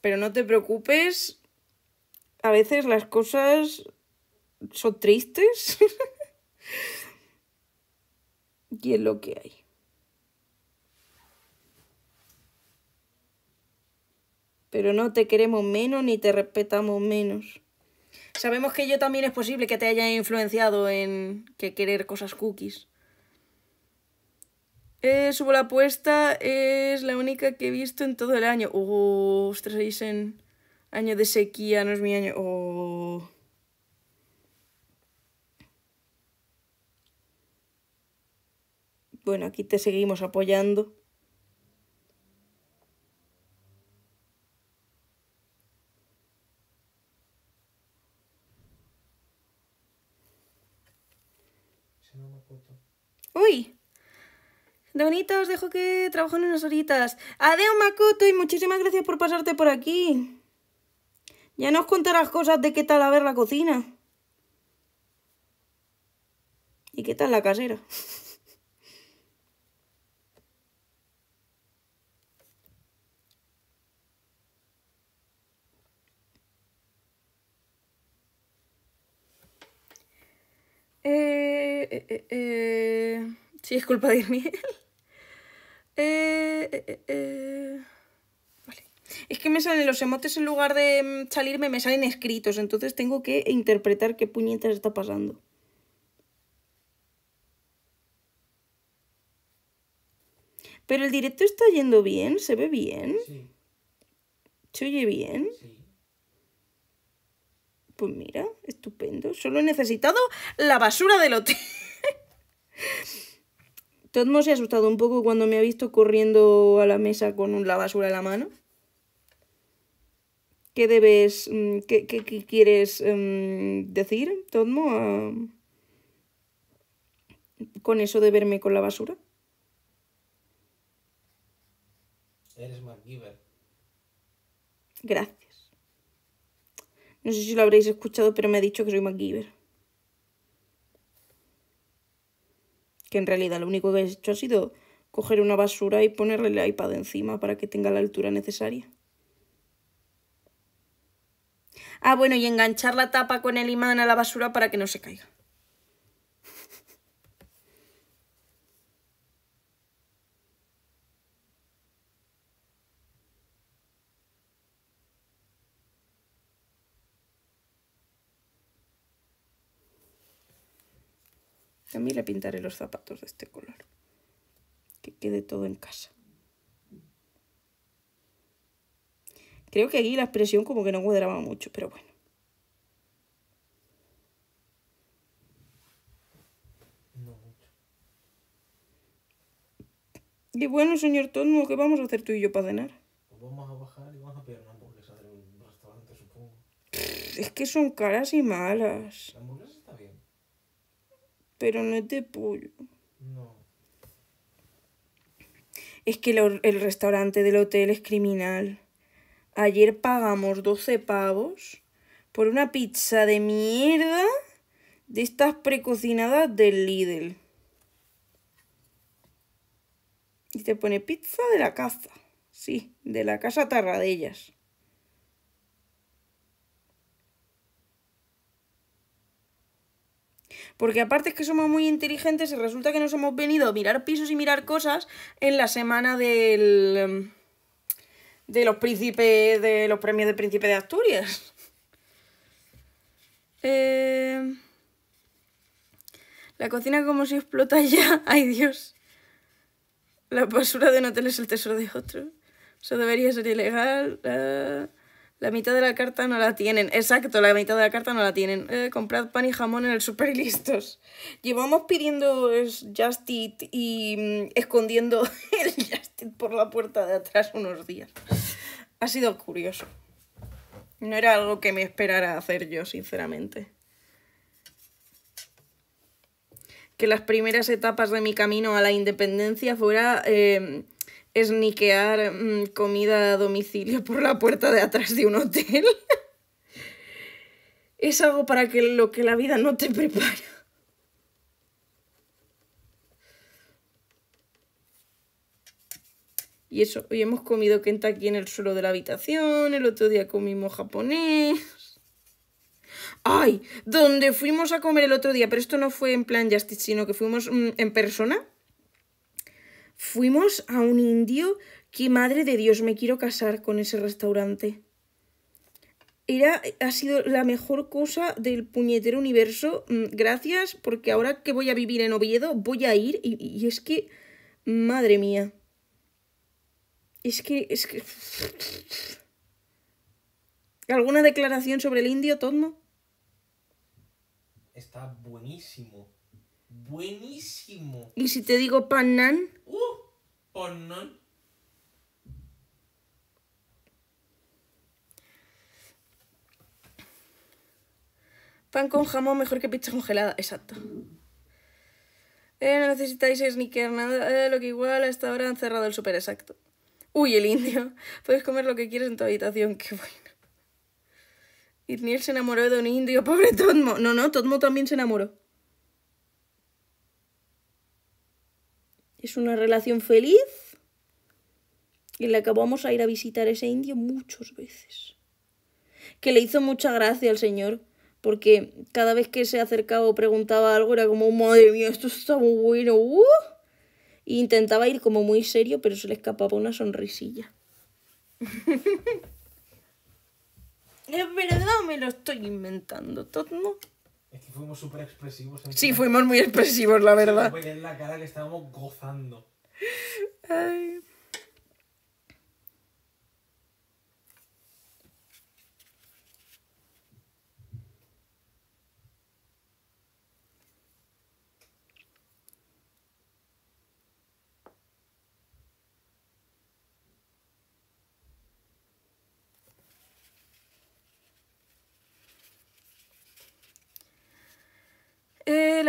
Pero no te preocupes, a veces las cosas son tristes. y es lo que hay. Pero no te queremos menos ni te respetamos menos. Sabemos que yo también es posible que te haya influenciado en que querer cosas cookies. Eh, subo la apuesta, es la única que he visto en todo el año. Oh, ostras, ahí en año de sequía, no es mi año. Oh. Bueno, aquí te seguimos apoyando. ¡Uy! Donita, os dejo que trabajen unas horitas. Adeo, Makoto, y muchísimas gracias por pasarte por aquí. Ya nos contarás cosas de qué tal a ver la cocina. ¿Y qué tal la casera? Eh, eh, eh, eh, sí, es culpa de Irmiel. Eh, eh, vale. Es que me salen los emotes en lugar de mm, salirme, me salen escritos. Entonces tengo que interpretar qué puñetas está pasando. Pero el directo está yendo bien, se ve bien. Sí. ¿Se bien? Pues mira, estupendo. Solo he necesitado la basura del hotel. Todmo se ha asustado un poco cuando me ha visto corriendo a la mesa con la basura en la mano. ¿Qué debes, mm, qué, quieres mm, decir, Todmo, con eso de verme con la basura? Eres Gracias. No sé si lo habréis escuchado, pero me ha dicho que soy MacGyver. Que en realidad lo único que he hecho ha sido coger una basura y ponerle el iPad encima para que tenga la altura necesaria. Ah, bueno, y enganchar la tapa con el imán a la basura para que no se caiga. mí le pintaré los zapatos de este color. Que quede todo en casa. Creo que aquí la expresión como que no cuadraba mucho, pero bueno. Y bueno, señor Tono, ¿qué vamos a hacer tú y yo para cenar? Pues vamos a bajar y vamos a pedir una hamburguesa de restaurante, supongo. Es que son caras y malas. Pero no es de pollo. No. Es que el restaurante del hotel es criminal. Ayer pagamos 12 pavos por una pizza de mierda de estas precocinadas del Lidl. Y te pone pizza de la casa. Sí, de la casa Tarradellas. Porque aparte es que somos muy inteligentes y resulta que nos hemos venido a mirar pisos y mirar cosas en la semana del... de los príncipes, de los premios del príncipe de Asturias. Eh, la cocina como si explota ya. Ay Dios. La basura de un hotel es el tesoro de otro. Eso debería ser ilegal. Ah. La mitad de la carta no la tienen. Exacto, la mitad de la carta no la tienen. Eh, comprad pan y jamón en el super listos. Llevamos pidiendo justit y mm, escondiendo el justit por la puerta de atrás unos días. Ha sido curioso. No era algo que me esperara hacer yo, sinceramente. Que las primeras etapas de mi camino a la independencia fuera... Eh, ¿Es niquear mm, comida a domicilio por la puerta de atrás de un hotel. es algo para que lo que la vida no te prepara. Y eso, hoy hemos comido aquí en el suelo de la habitación, el otro día comimos japonés. ¡Ay! Donde fuimos a comer el otro día, pero esto no fue en plan justice, sino que fuimos mm, en persona Fuimos a un indio que, madre de Dios, me quiero casar con ese restaurante. Era, ha sido la mejor cosa del puñetero universo. Mm, gracias, porque ahora que voy a vivir en Oviedo, voy a ir y, y es que, madre mía. Es que, es que... ¿Alguna declaración sobre el indio, Todmo? Está buenísimo. Buenísimo. ¿Y si te digo Nan? Uh, oh, Pan con jamón mejor que pizza congelada, exacto. Eh, no necesitáis sneaker, nada, eh, lo que igual hasta ahora han cerrado el super exacto. Uy, el indio. Puedes comer lo que quieres en tu habitación, qué bueno. Irniel se enamoró de un indio, pobre Todmo No, no, Todmo también se enamoró. Es una relación feliz y la acabamos vamos a ir a visitar ese indio muchas veces. Que le hizo mucha gracia al señor, porque cada vez que se acercaba o preguntaba algo era como, madre mía, esto está muy bueno. ¡Uh! E intentaba ir como muy serio, pero se le escapaba una sonrisilla. es verdad, me lo estoy inventando, todo. Es que fuimos súper expresivos. sí, fuimos muy expresivos, la verdad. en la cara que estábamos gozando. Ay.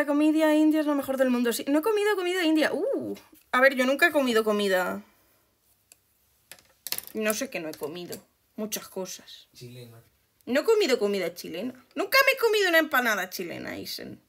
comida india es lo mejor del mundo. Sí, no he comido comida india. Uh, a ver, yo nunca he comido comida. No sé qué no he comido. Muchas cosas. No he comido comida chilena. Nunca me he comido una empanada chilena, Isen.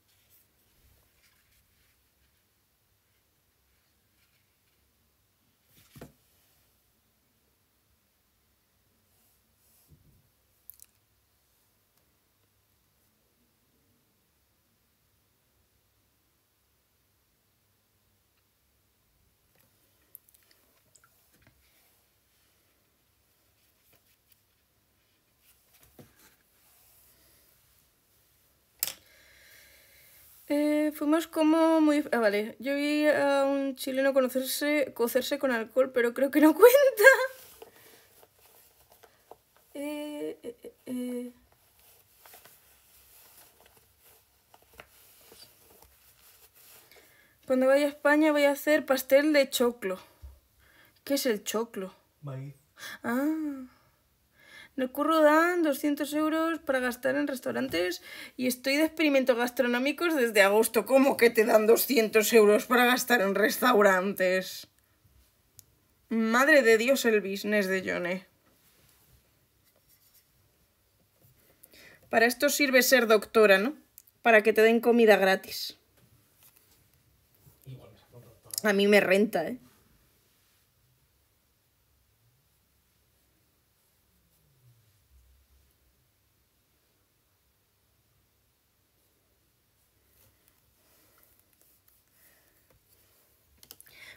fuimos como muy... Ah, vale. Yo vi a un chileno conocerse, cocerse con alcohol, pero creo que no cuenta. Eh, eh, eh, Cuando vaya a España voy a hacer pastel de choclo. ¿Qué es el choclo? Maíz. Ah me dan 200 euros para gastar en restaurantes y estoy de experimentos gastronómicos desde agosto. ¿Cómo que te dan 200 euros para gastar en restaurantes? Madre de Dios el business de Yone. Para esto sirve ser doctora, ¿no? Para que te den comida gratis. A mí me renta, ¿eh?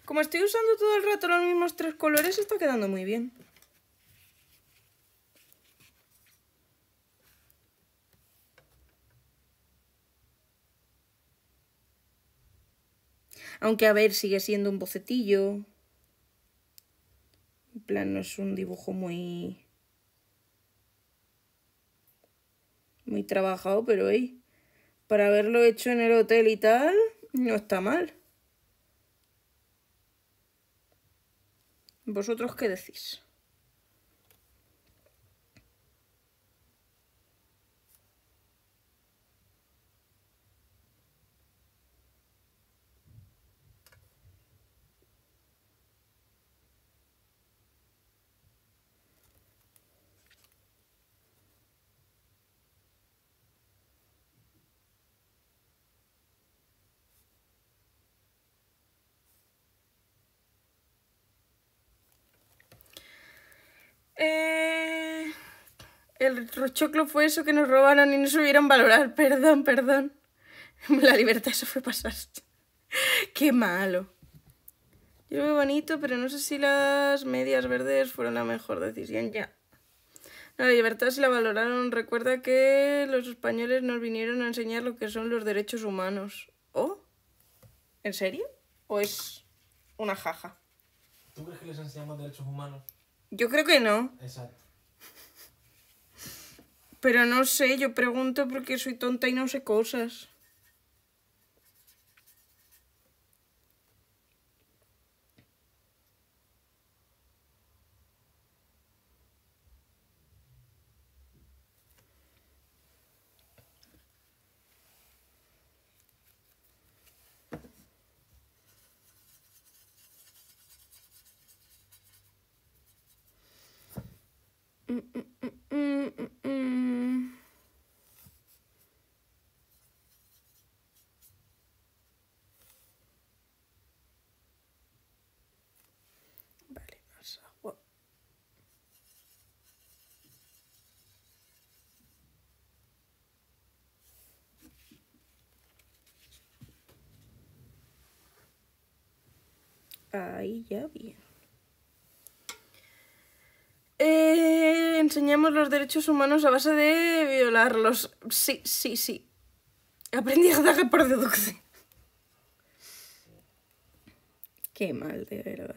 Como estoy usando todo el rato los mismos tres colores, está quedando muy bien. Aunque, a ver, sigue siendo un bocetillo. En plan, no es un dibujo muy... Muy trabajado, pero, hey, para haberlo hecho en el hotel y tal, no está mal. ¿Vosotros qué decís? el rochoclo fue eso que nos robaron y no subieron valorar. Perdón, perdón. La libertad, eso fue pasar. Qué malo. Yo veo bonito, pero no sé si las medias verdes fueron la mejor decisión ya. la libertad si la valoraron. Recuerda que los españoles nos vinieron a enseñar lo que son los derechos humanos. ¿Oh? ¿En serio? ¿O es una jaja? ¿Tú crees que les enseñamos derechos humanos? Yo creo que no. Exacto. Pero no sé, yo pregunto porque soy tonta y no sé cosas. ahí ya bien. Eh, enseñamos los derechos humanos a base de violarlos. Sí, sí, sí. Aprendí a dar por deducción. Qué mal, de verdad.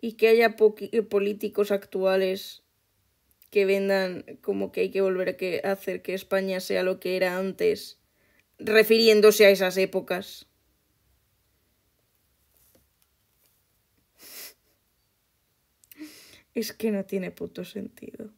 Y que haya políticos actuales que vendan como que hay que volver a hacer que España sea lo que era antes, refiriéndose a esas épocas. Es que no tiene puto sentido.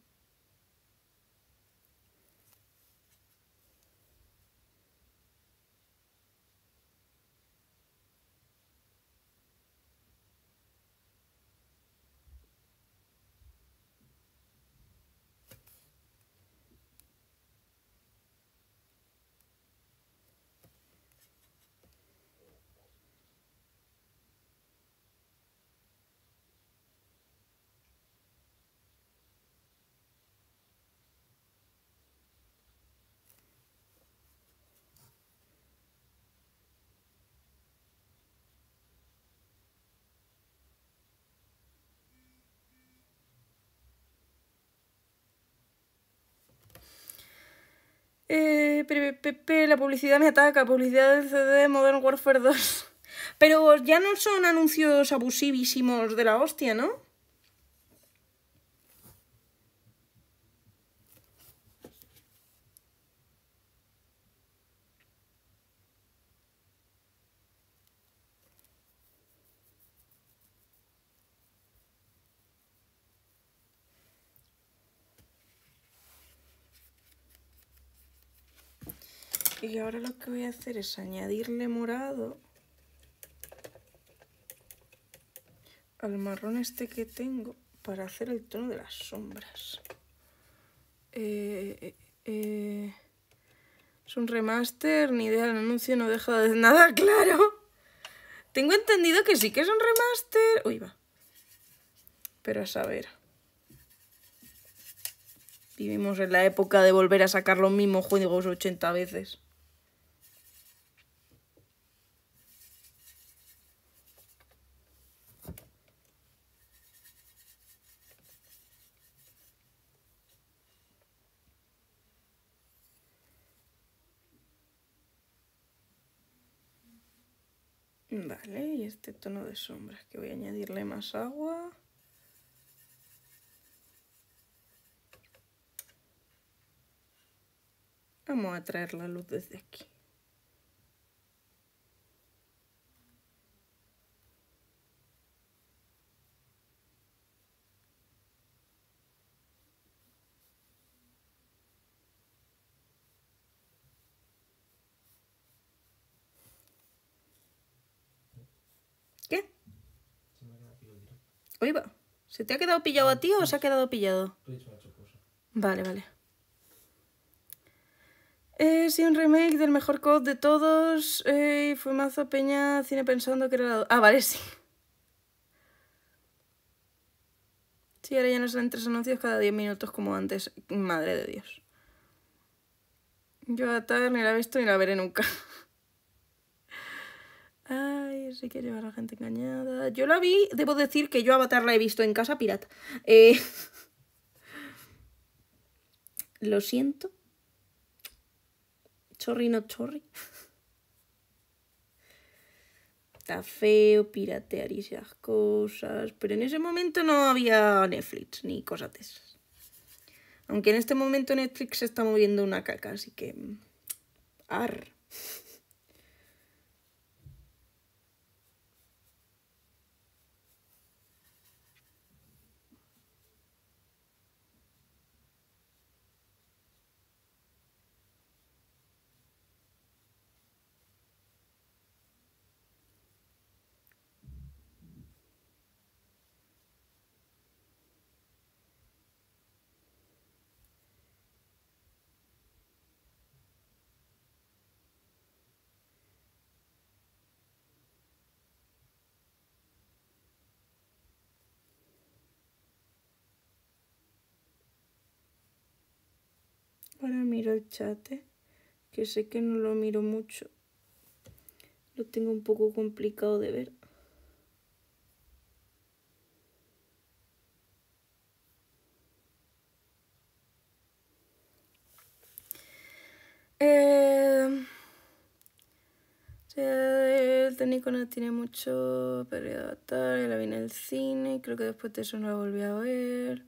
Eh, pepe, la publicidad me ataca, publicidad del CD de Modern Warfare 2. Pero ya no son anuncios abusivísimos de la hostia, ¿no? y ahora lo que voy a hacer es añadirle morado al marrón este que tengo para hacer el tono de las sombras. Eh, eh, eh, es un remaster, ni idea, el anuncio no deja de nada claro. Tengo entendido que sí que es un remaster. Uy, va. Pero a saber. Vivimos en la época de volver a sacar los mismos juegos 80 veces. Y este tono de sombra, que voy a añadirle más agua. Vamos a traer la luz desde aquí. te ha quedado pillado a ti o se ha quedado pillado? Vale, vale. Eh, sí, un remake del mejor code de todos. Eh, fue Mazo Peña Cine pensando que era la... Ah, vale, sí. Sí, ahora ya no salen tres anuncios cada 10 minutos como antes. Madre de Dios. Yo a Tar ni la he visto ni la veré nunca. Ay se quiere llevar a gente engañada. Yo la vi, debo decir que yo Avatar la he visto en casa pirata. Eh, lo siento. Chorri no chorri. Está feo piratear y esas cosas. Pero en ese momento no había Netflix ni cosas de esas. Aunque en este momento Netflix se está moviendo una caca, así que... Mm, Ar. para mirar el chat, eh, que sé que no lo miro mucho. Lo tengo un poco complicado de ver. Eh, el el no tiene mucho periodo de adaptar, la vi en el cine, creo que después de eso no la volví a ver.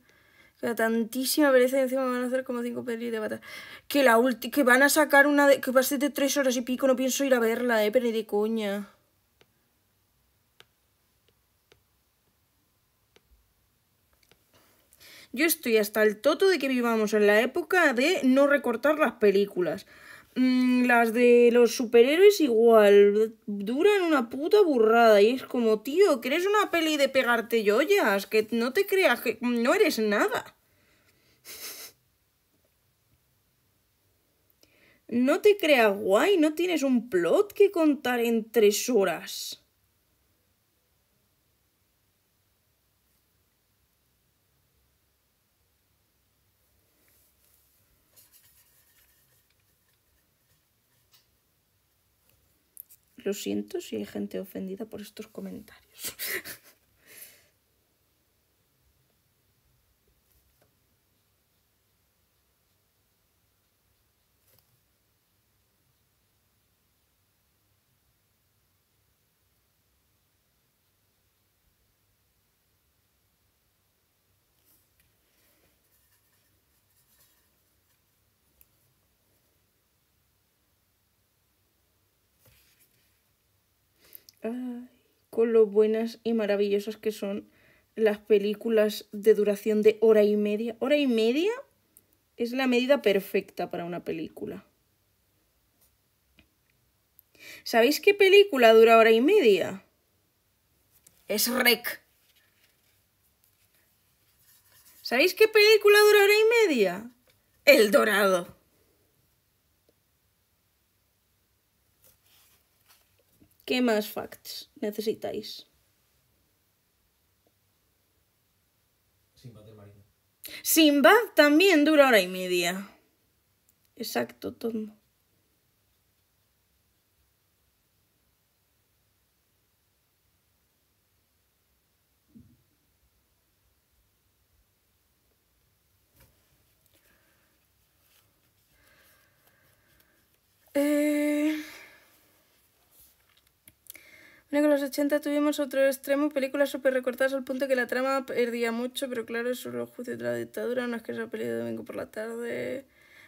Que tantísima pereza y encima van a hacer como cinco pelis de batalla. Que la que van a sacar una de que va a ser de tres horas y pico, no pienso ir a verla, eh, pero de coña. Yo estoy hasta el toto de que vivamos en la época de no recortar las películas. Mm, las de los superhéroes igual duran una puta burrada y es como, tío, que eres una peli de pegarte joyas, que no te creas que no eres nada. No te creas guay, no tienes un plot que contar en tres horas. Lo siento si hay gente ofendida por estos comentarios. con lo buenas y maravillosas que son las películas de duración de hora y media. Hora y media es la medida perfecta para una película. ¿Sabéis qué película dura hora y media? Es Rec. ¿Sabéis qué película dura hora y media? El Dorado. ¿Qué más facts necesitáis? Simba también dura hora y media. Exacto, todo. Eh... Bueno, los 80 tuvimos otro extremo, películas súper recortadas al punto que la trama perdía mucho, pero claro, eso es lo juicio de la dictadura, no es que sea peli de domingo por la tarde.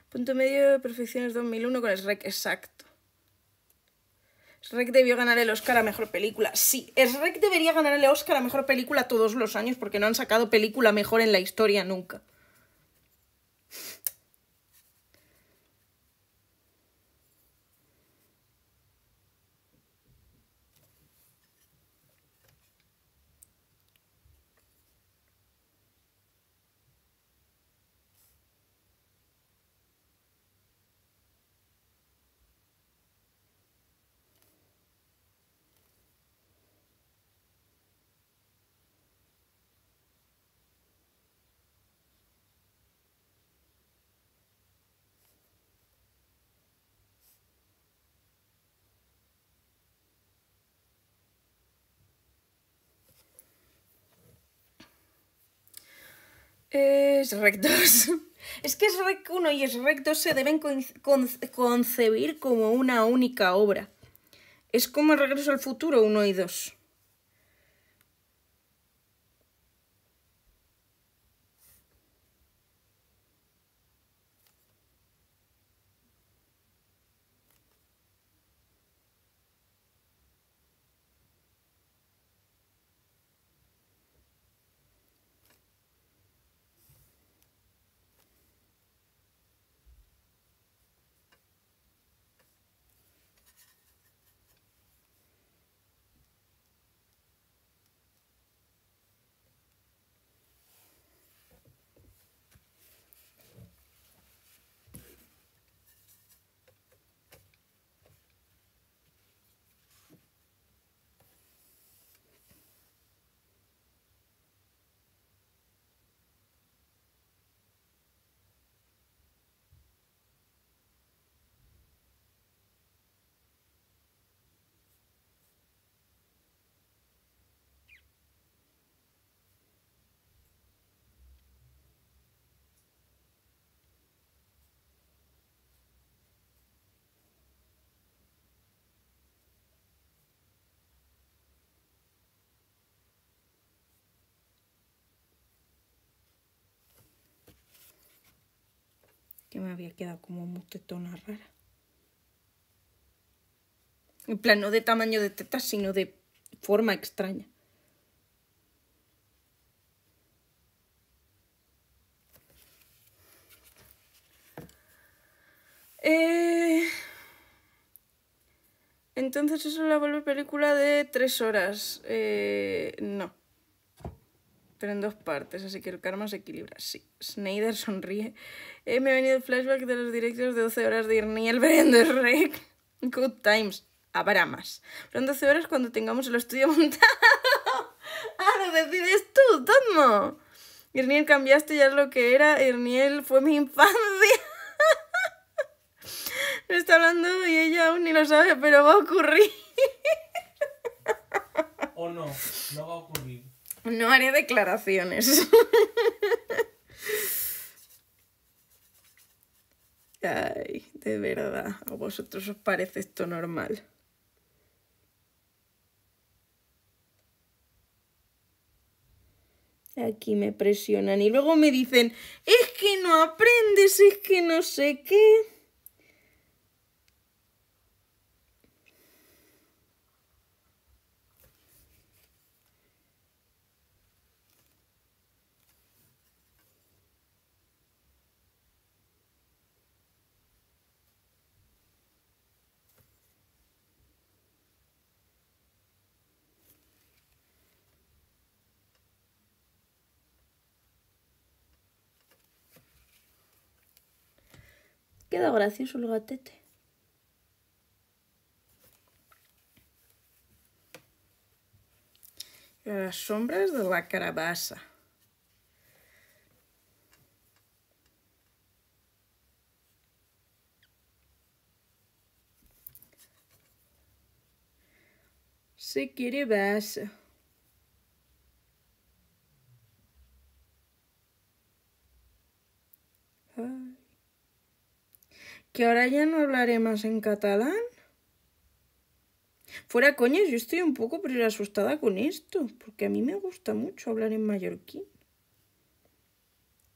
Punto medio de Perfecciones 2001 con Shrek, exacto. Shrek debió ganar el Oscar a Mejor Película. Sí, Shrek debería ganar el Oscar a Mejor Película todos los años porque no han sacado película mejor en la historia nunca. Es rec 2 Es que es rec 1 y es rec 2 se deben concebir como una única obra. Es como el regreso al futuro 1 y 2. me había quedado como un rara. En plan, no de tamaño de teta, sino de forma extraña. Eh, entonces eso es la película de tres horas. Eh, no pero en dos partes, así que el karma se equilibra. Sí, Snyder sonríe. Eh, me ha venido el flashback de los directos de 12 horas de Irniel el Rec. Good times. Habrá más. Pero en 12 horas cuando tengamos el estudio montado. ¡Ah, lo decides tú, Tomo! Irniel, cambiaste ya lo que era. Irniel fue mi infancia. me está hablando y ella aún ni lo sabe, pero va a ocurrir. O no, no va a ocurrir. No haré declaraciones. Ay, de verdad, ¿a vosotros os parece esto normal? Aquí me presionan y luego me dicen, es que no aprendes, es que no sé qué. Queda gracioso el gatete. Las sombras de la carabaza Se quiere beso que ahora ya no hablaré más en catalán. Fuera coñas, yo estoy un poco pero asustada con esto, porque a mí me gusta mucho hablar en mallorquín.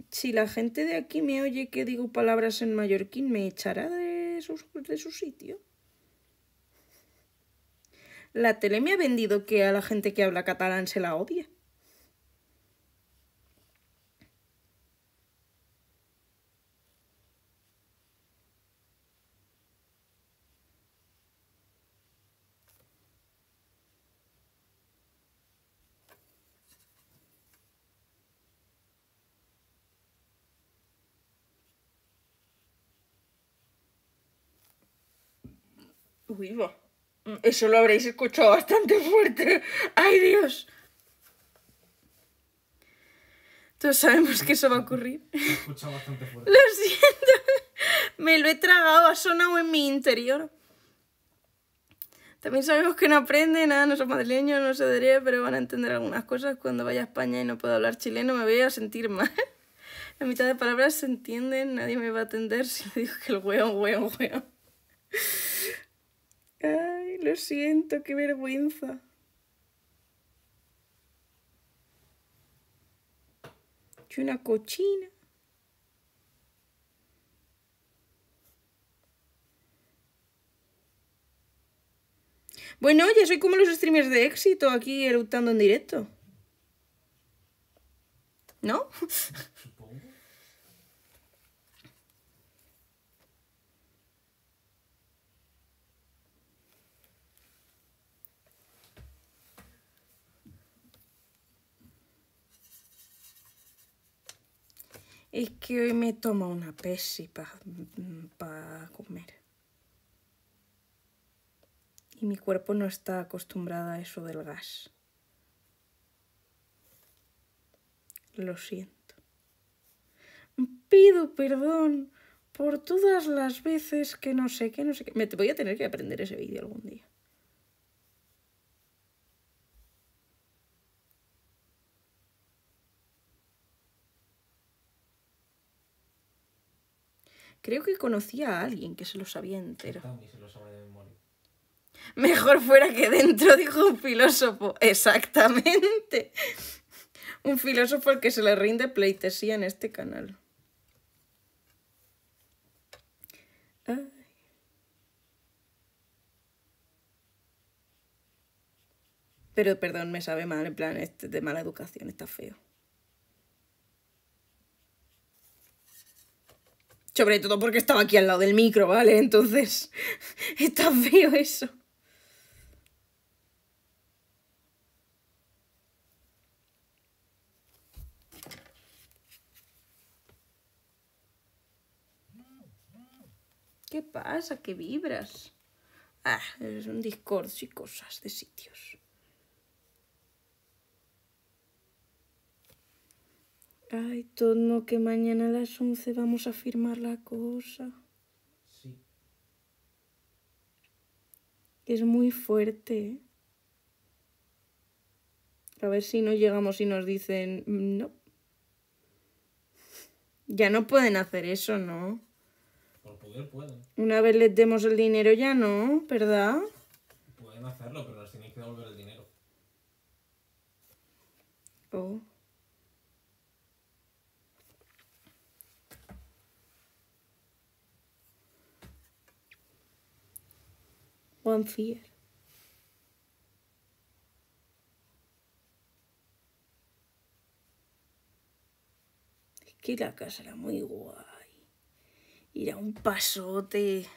Si la gente de aquí me oye que digo palabras en mallorquín, me echará de su, de su sitio. La tele me ha vendido que a la gente que habla catalán se la odia. Mm, eso lo habréis escuchado bastante fuerte. ¡Ay, Dios! Todos sabemos que eso va a ocurrir. Lo bastante fuerte. siento. Me lo he tragado, ha sonado en mi interior. También sabemos que no aprende nada, no soy madrileño, no se diría pero van a entender algunas cosas. Cuando vaya a España y no pueda hablar chileno, me voy a sentir mal. La mitad de palabras se entienden, nadie me va a atender si le digo que el hueón, hueón, hueón. Ay, lo siento, qué vergüenza. Soy una cochina. Bueno, ya soy como los streamers de éxito aquí eruptando en directo. ¿No? Es que hoy me toma una pesi para mm, pa comer. Y mi cuerpo no está acostumbrado a eso del gas. Lo siento. Pido perdón por todas las veces que no sé qué, no sé qué. Me voy a tener que aprender ese vídeo algún día. Creo que conocía a alguien que se lo sabía entero. Mejor fuera que dentro, dijo un filósofo. Exactamente. un filósofo al que se le rinde pleitesía en este canal. Pero perdón, me sabe mal, en plan, este de mala educación, está feo. Sobre todo porque estaba aquí al lado del micro, ¿vale? Entonces, está feo eso. ¿Qué pasa? ¿Qué vibras? Ah, es un Discord y cosas de sitios. Ay, lo que mañana a las 11 vamos a firmar la cosa. Sí. Es muy fuerte. ¿eh? A ver si no llegamos y nos dicen mm, no. Ya no pueden hacer eso, ¿no? Por poder pueden. Una vez les demos el dinero ya no, ¿verdad? Pueden hacerlo, pero les tienen que devolver el dinero. Oh. one fear. Es que la casa era muy guay. Era un pasote.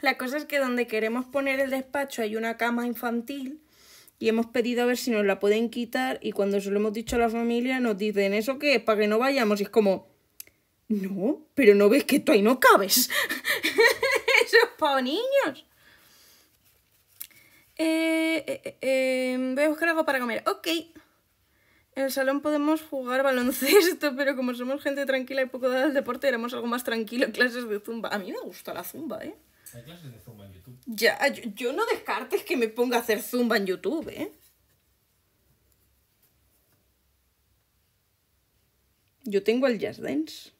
La cosa es que donde queremos poner el despacho hay una cama infantil y hemos pedido a ver si nos la pueden quitar y cuando se lo hemos dicho a la familia nos dicen, ¿eso qué es? Para que no vayamos. Y es como, no, pero no ves que tú ahí no cabes. Eso es para niños. Eh, eh, eh, em, voy a buscar algo para comer. Ok. En el salón podemos jugar baloncesto, pero como somos gente tranquila y poco dada al deporte, haremos algo más tranquilo, clases de zumba. A mí me gusta la zumba, ¿eh? Hay clases de zumba en YouTube. Ya, yo, yo no descartes que me ponga a hacer zumba en YouTube, ¿eh? Yo tengo el jazz dance.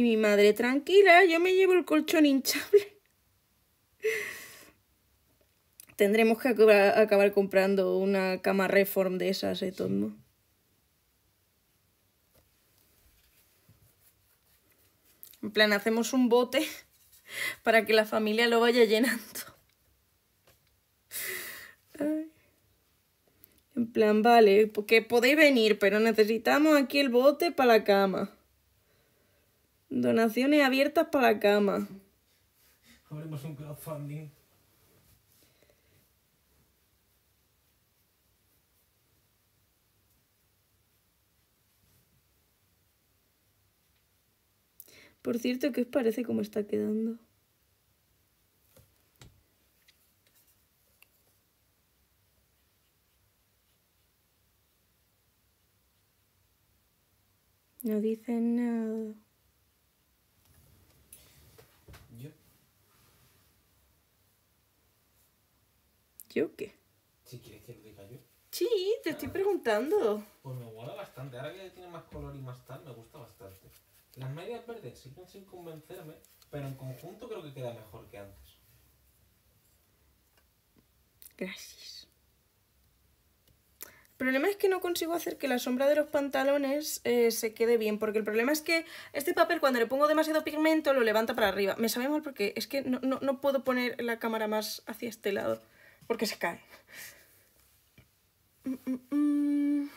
Y mi madre, tranquila, yo me llevo el colchón hinchable. Tendremos que acabar comprando una cama reform de esas, ¿eh, Tomo? En plan, hacemos un bote para que la familia lo vaya llenando. En plan, vale, porque podéis venir, pero necesitamos aquí el bote para la cama. Donaciones abiertas para la cama. un crowdfunding. Por cierto, ¿qué os parece cómo está quedando? No dicen nada. ¿Yo qué? Si quieres que lo diga yo. Sí, te estoy ah. preguntando. Pues me mola bastante. Ahora que tiene más color y más tal, me gusta bastante. Las medias verdes siguen sin convencerme, pero en conjunto creo que queda mejor que antes. Gracias. El problema es que no consigo hacer que la sombra de los pantalones eh, se quede bien, porque el problema es que este papel cuando le pongo demasiado pigmento lo levanta para arriba. Me sabe mal porque es que no, no, no puedo poner la cámara más hacia este lado porque se cae. Mm, mm, mm.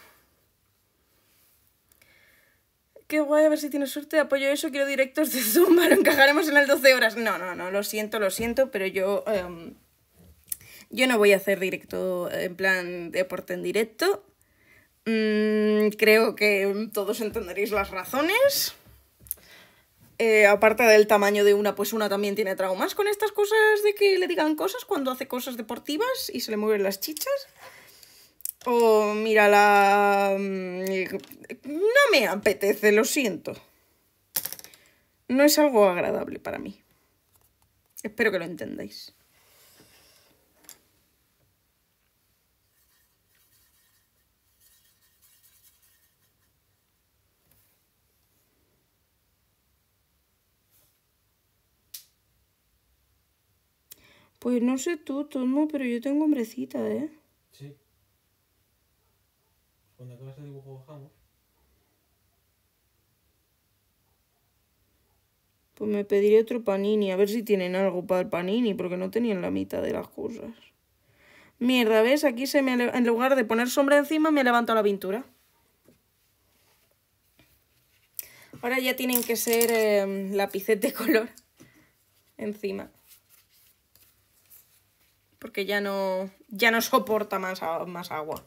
Qué guay, a ver si tienes suerte. Apoyo eso, quiero directos de Zumba. lo encajaremos en las 12 horas. No, no, no, lo siento, lo siento, pero yo... Em, yo no voy a hacer directo en plan deporte en directo. creo que todos entenderéis las razones. Eh, aparte del tamaño de una, pues una también tiene traumas con estas cosas de que le digan cosas cuando hace cosas deportivas y se le mueven las chichas. O mira, la... Mm, no me apetece, lo siento. No es algo agradable para mí. Espero que lo entendáis. Pues no sé tú, Tomo, pero yo tengo hombrecita, ¿eh? Sí. Cuando acabas dibujo bajamos. Pues me pediré otro panini, a ver si tienen algo para el panini, porque no tenían la mitad de las cosas. Mierda, ¿ves? Aquí se me en lugar de poner sombra encima, me levantado la pintura. Ahora ya tienen que ser eh, em, de color encima porque ya no, ya no soporta más, agua.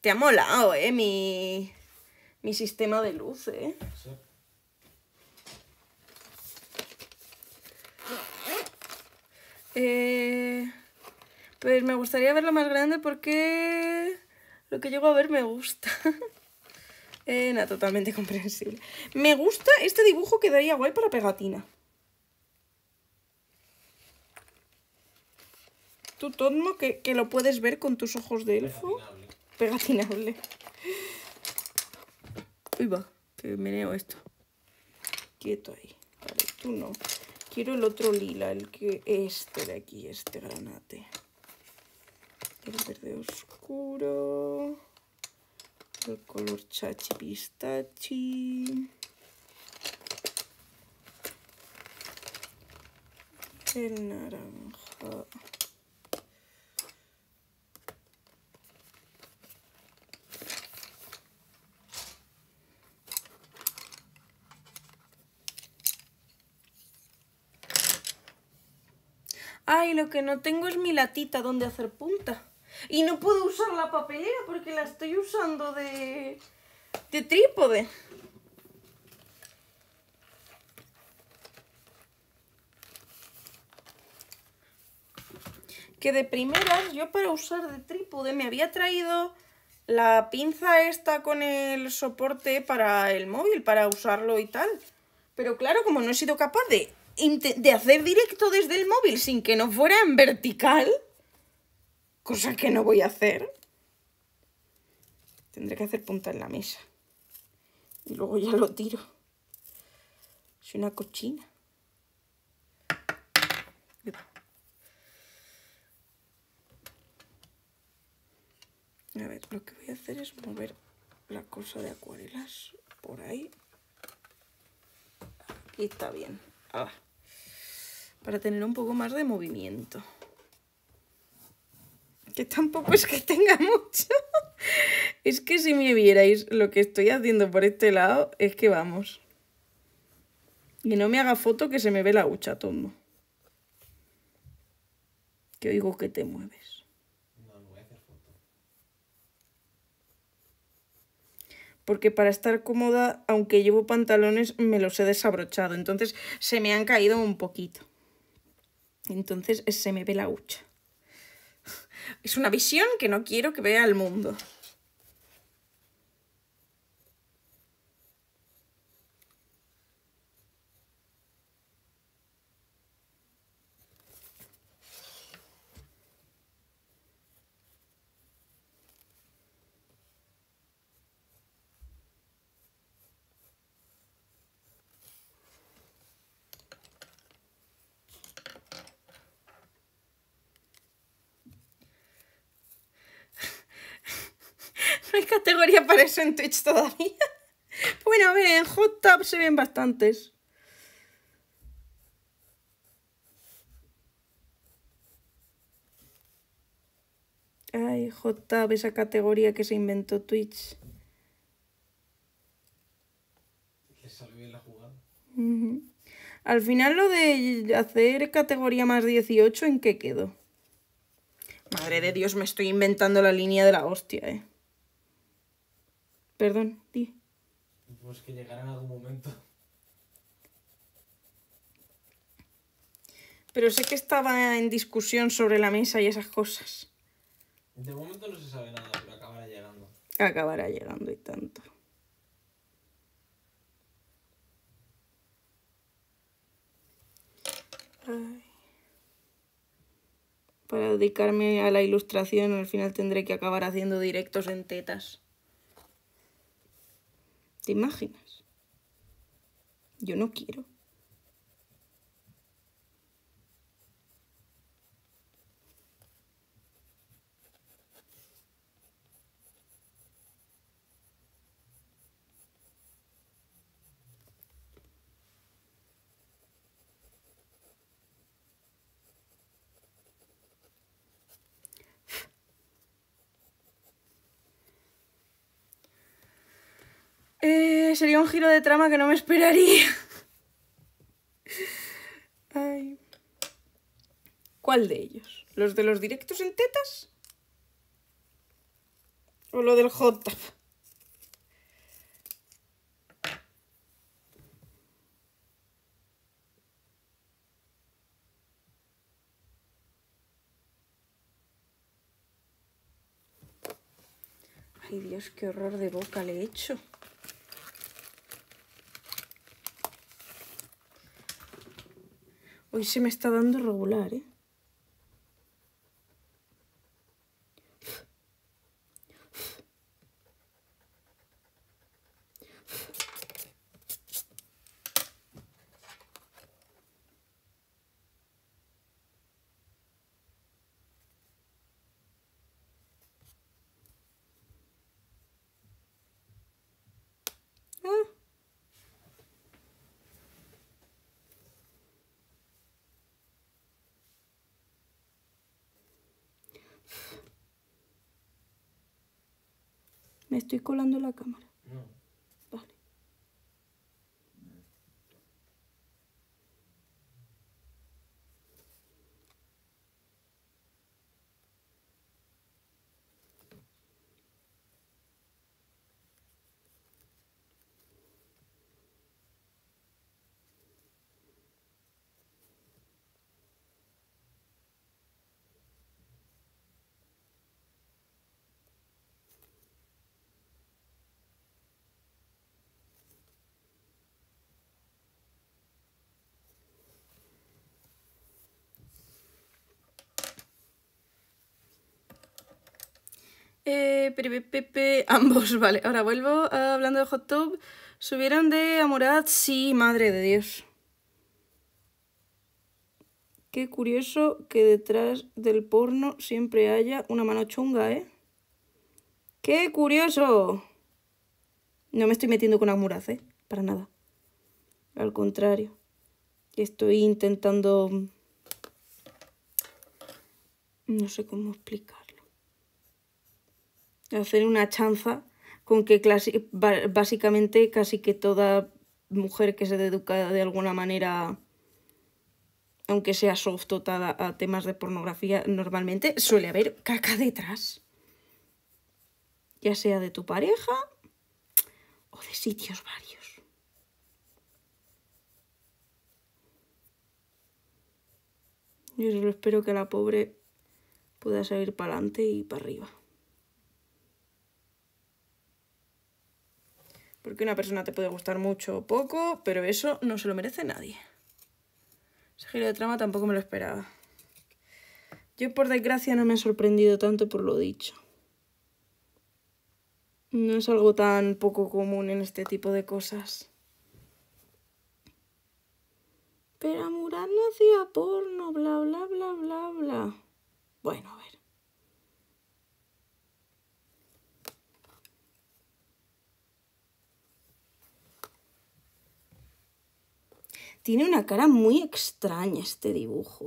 Te ha molado, ¿eh? Mi, mi sistema de luz, eh. ¿eh? pues me gustaría verlo más grande porque lo que llego a ver me gusta. eh, no, totalmente comprensible. Me gusta este dibujo, quedaría guay para pegatina. tu tono que, que, lo puedes ver con tus ojos de elfo. Pegatinable. Uy, va, que meneo esto. Quieto ahí. Vale, tú no. Quiero el otro lila, el que este de aquí, este granate. El verde oscuro. El color chachi pistachi. El naranja. lo que no tengo es mi latita donde hacer punta. Y no puedo usar la papelera porque la estoy usando de, de trípode. Que de primeras yo para usar de trípode me había traído la pinza esta con el soporte para el móvil, para usarlo y tal. Pero claro, como no he sido capaz de de hacer directo desde el móvil sin que no fuera en vertical, cosa que no voy a hacer. Tendré que hacer punta en la mesa. Y luego ya lo tiro. Es una cochina. A ver, lo que voy a hacer es mover la cosa de acuarelas por ahí. Y está bien. Ah, para tener un poco más de movimiento. Que tampoco es que tenga mucho. es que si me vierais lo que estoy haciendo por este lado, es que vamos. Y no me haga foto que se me ve la hucha, tomo. Que oigo que te mueves. Porque para estar cómoda, aunque llevo pantalones, me los he desabrochado. Entonces se me han caído un poquito. Entonces se me ve la hucha. Es una visión que no quiero que vea el mundo. en Twitch todavía. Bueno, a ver, en Hot se ven bastantes. Ay, Hot esa categoría que se inventó Twitch. Le salió bien la jugada. Al final lo de hacer categoría más 18, ¿en qué quedó? Madre de Dios, me estoy inventando la línea de la hostia, eh. Perdón, di. Pues que llegará en algún momento. Pero sé que estaba en discusión sobre la mesa y esas cosas. De momento no se sabe nada, pero acabará llegando. Acabará llegando y tanto. Ay. Para dedicarme a la ilustración al final tendré que acabar haciendo directos en tetas. ¿Te imaginas? Yo no quiero. Eh, sería un giro de trama que no me esperaría. Ay. ¿Cuál de ellos? ¿Los de los directos en tetas? ¿O lo del hot tub? Ay Dios, qué horror de boca le he hecho. Hoy se me está dando regular, ¿eh? Me estoy colando la cámara. Eh, pepe, ambos, vale. Ahora vuelvo ah, hablando de Hot Tub. ¿Subieron de Amorad? Sí, madre de Dios. Qué curioso que detrás del porno siempre haya una mano chunga, ¿eh? ¡Qué curioso! No me estoy metiendo con Amorad, ¿eh? Para nada. Al contrario. Estoy intentando... Mm, no sé cómo explicar hacer una chanza con que básicamente casi que toda mujer que se deduca de alguna manera, aunque sea soft a, a temas de pornografía, normalmente suele haber caca detrás. Ya sea de tu pareja o de sitios varios. Yo solo espero que la pobre pueda salir para adelante y para arriba. Porque una persona te puede gustar mucho o poco, pero eso no se lo merece nadie. Ese giro de trama tampoco me lo esperaba. Yo, por desgracia, no me he sorprendido tanto por lo dicho. No es algo tan poco común en este tipo de cosas. Pero Murat no hacía porno, bla, bla, bla, bla, bla. Bueno, a ver. Tiene una cara muy extraña este dibujo.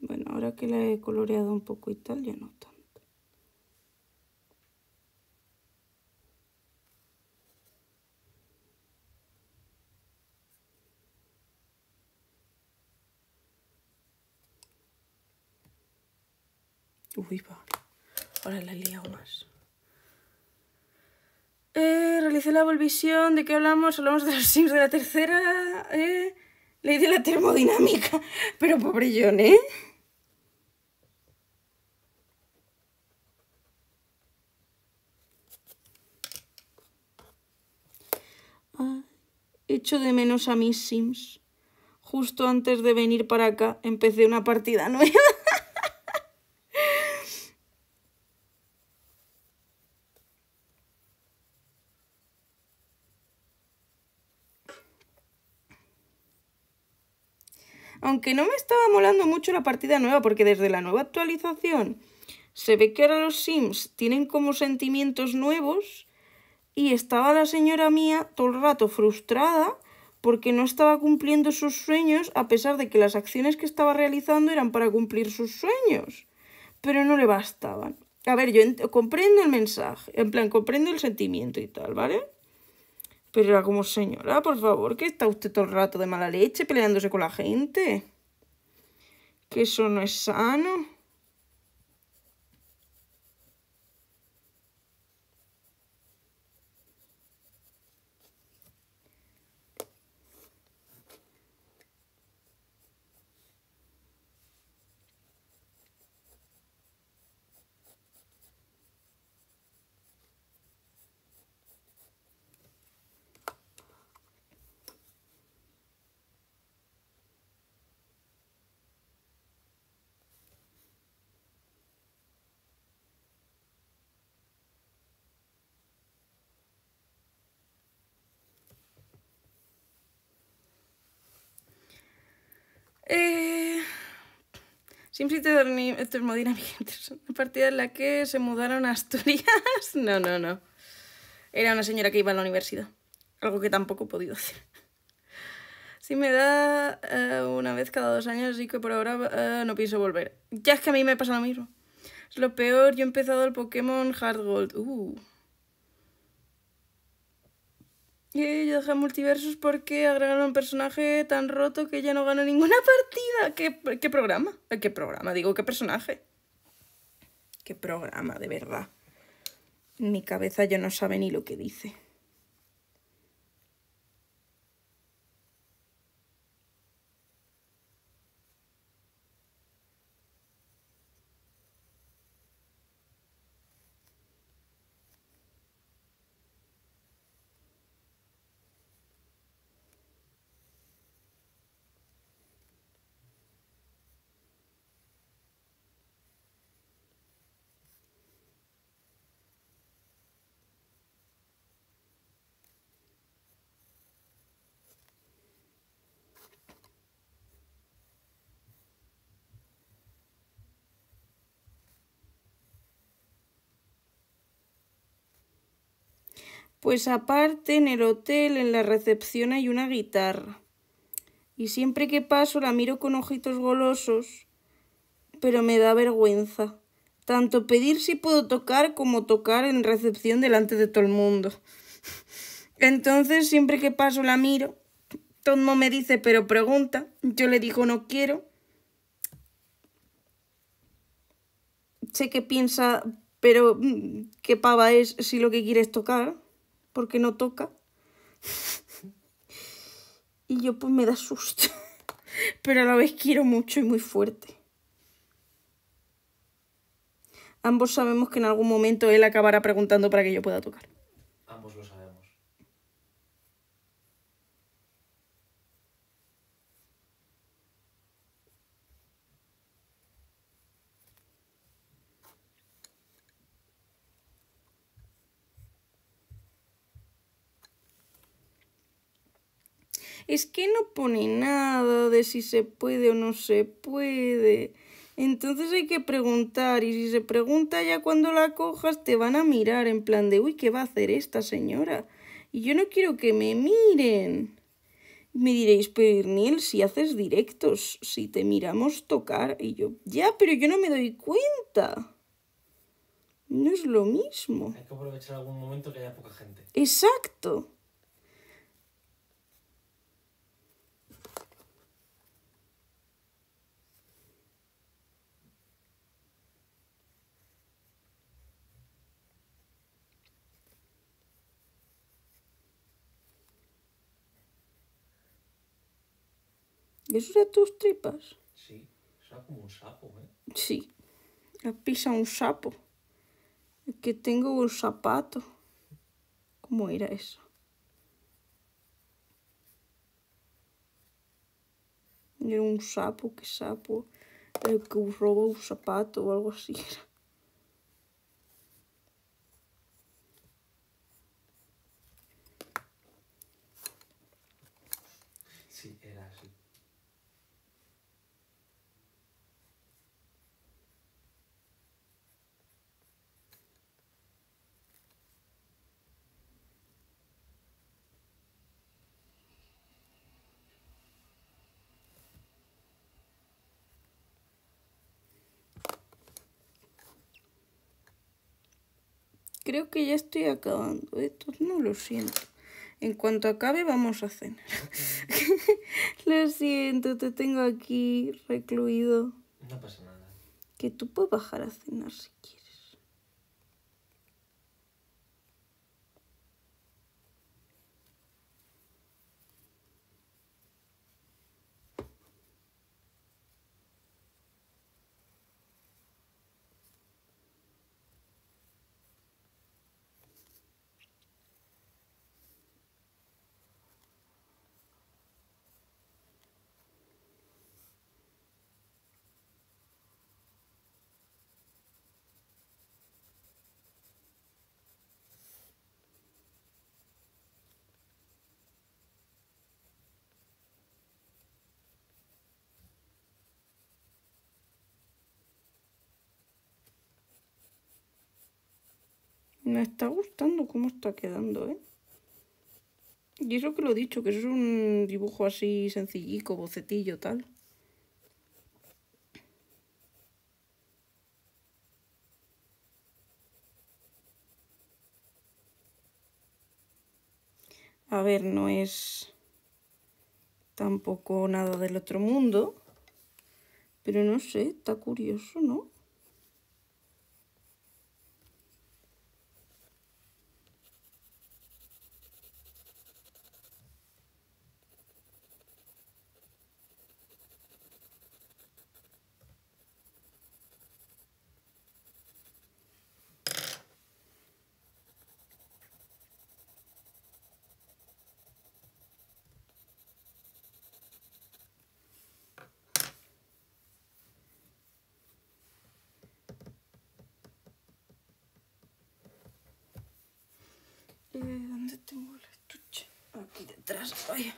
Bueno, ahora que la he coloreado un poco y tal, ya no tanto. Uy, va. Ahora la he liado más. Eh, realicé la volvisión, ¿de qué hablamos? Hablamos de los Sims de la tercera. Eh, de la termodinámica. Pero pobre John, ¿eh? Ah, echo de menos a mis Sims. Justo antes de venir para acá empecé una partida nueva. Aunque no me estaba molando mucho la partida nueva, porque desde la nueva actualización se ve que ahora los Sims tienen como sentimientos nuevos y estaba la señora mía todo el rato frustrada porque no estaba cumpliendo sus sueños a pesar de que las acciones que estaba realizando eran para cumplir sus sueños, pero no le bastaban. A ver, yo comprendo el mensaje, en plan, comprendo el sentimiento y tal, ¿vale? Pero era como, señora, por favor, que está usted todo el rato de mala leche peleándose con la gente. Que eso no es sano. mi gente. ¿Una partida en la que se mudaron a Asturias. No, no, no. Era una señora que iba a la universidad. Algo que tampoco he podido hacer. Si me da eh, una vez cada dos años, y que por ahora eh, no pienso volver. Ya es que a mí me pasa lo mismo. Es lo peor, yo he empezado el Pokémon Hard Gold. Uh. Y yo dejé multiversus porque agregaron un personaje tan roto que ya no gana ninguna partida. ¿Qué, ¿Qué, programa? ¿Qué programa? Digo, ¿qué personaje? ¿Qué programa, de verdad? Mi cabeza ya no sabe ni lo que dice. Pues aparte, en el hotel, en la recepción hay una guitarra. Y siempre que paso la miro con ojitos golosos, pero me da vergüenza. Tanto pedir si puedo tocar como tocar en recepción delante de todo el mundo. Entonces, siempre que paso la miro, Tom me dice, pero pregunta. Yo le digo, no quiero. Sé que piensa, pero mm, qué pava es si lo que quieres tocar porque no toca. y yo pues me da susto. Pero a la vez quiero mucho y muy fuerte. Ambos sabemos que en algún momento él acabará preguntando para que yo pueda tocar. es que no pone nada de si se puede o no se puede. Entonces hay que preguntar y si se pregunta ya cuando la cojas te van a mirar en plan de, uy, ¿qué va a hacer esta señora? Y yo no quiero que me miren. Me diréis, pero Irniel, si haces directos, si te miramos tocar. Y yo, ya, pero yo no me doy cuenta. No es lo mismo. Hay que aprovechar algún momento que haya poca gente. Exacto. ¿Eso de tus tripas? Sí, ¿saco un sapo, ¿eh? Sí, pisa un sapo. Que tengo un zapato. ¿Cómo era eso? Era un sapo, que sapo, el que roba un zapato o algo así Creo que ya estoy acabando. ¿eh? Esto no lo siento. En cuanto acabe vamos a cenar. lo siento, te tengo aquí recluido. No pasa nada. Que tú puedes bajar a cenar si quieres. Me está gustando cómo está quedando, ¿eh? Y eso que lo he dicho, que es un dibujo así sencillico, bocetillo, tal. A ver, no es tampoco nada del otro mundo. Pero no sé, está curioso, ¿no? Eh, ¿Dónde tengo el estuche? Aquí detrás, vaya.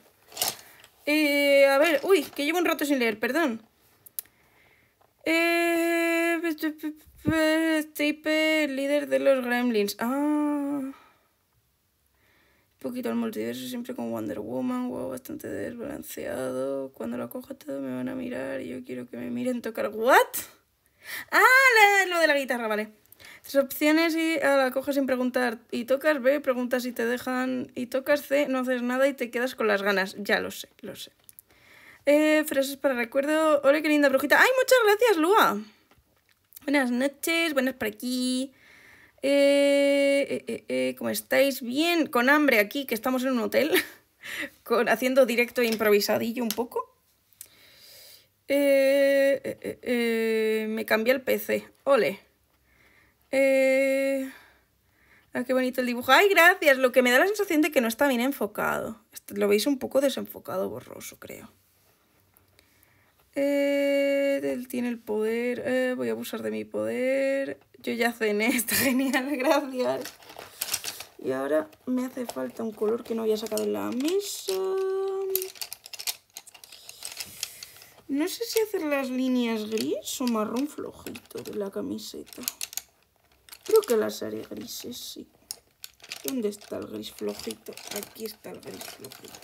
Eh, a ver, uy, que llevo un rato sin leer, perdón. Stripe, eh, este líder de los gremlins. Ah. Un poquito al multiverso, siempre con Wonder Woman. Wow, bastante desbalanceado. Cuando lo cojo todo me van a mirar y yo quiero que me miren tocar. ¿What? Ah, lo de la guitarra, vale. Tres opciones y a ah, la coja sin preguntar. Y tocas B, preguntas si te dejan. Y tocas C, no haces nada y te quedas con las ganas. Ya lo sé, lo sé. Eh, frases para recuerdo. Hola, qué linda brujita. ¡Ay, muchas gracias, Lua! Buenas noches, buenas por aquí. Eh, eh, eh, ¿Cómo estáis? Bien, con hambre aquí, que estamos en un hotel. con, haciendo directo e improvisadillo un poco. me cambié el PC. Ole. Eh, ah, qué bonito el dibujo. ¡Ay, gracias! Lo que me da la sensación de que no está bien enfocado. Lo veis un poco desenfocado, borroso, creo. Eh, él tiene el poder. Eh, voy a abusar de mi poder. Yo ya cené, está genial, gracias. Y ahora me hace falta un color que no había sacado en la mesa. No sé si hacer las líneas gris o marrón flojito de la camiseta. Creo que las haré grises, sí. ¿Dónde está el gris flojito? Aquí está el gris flojito.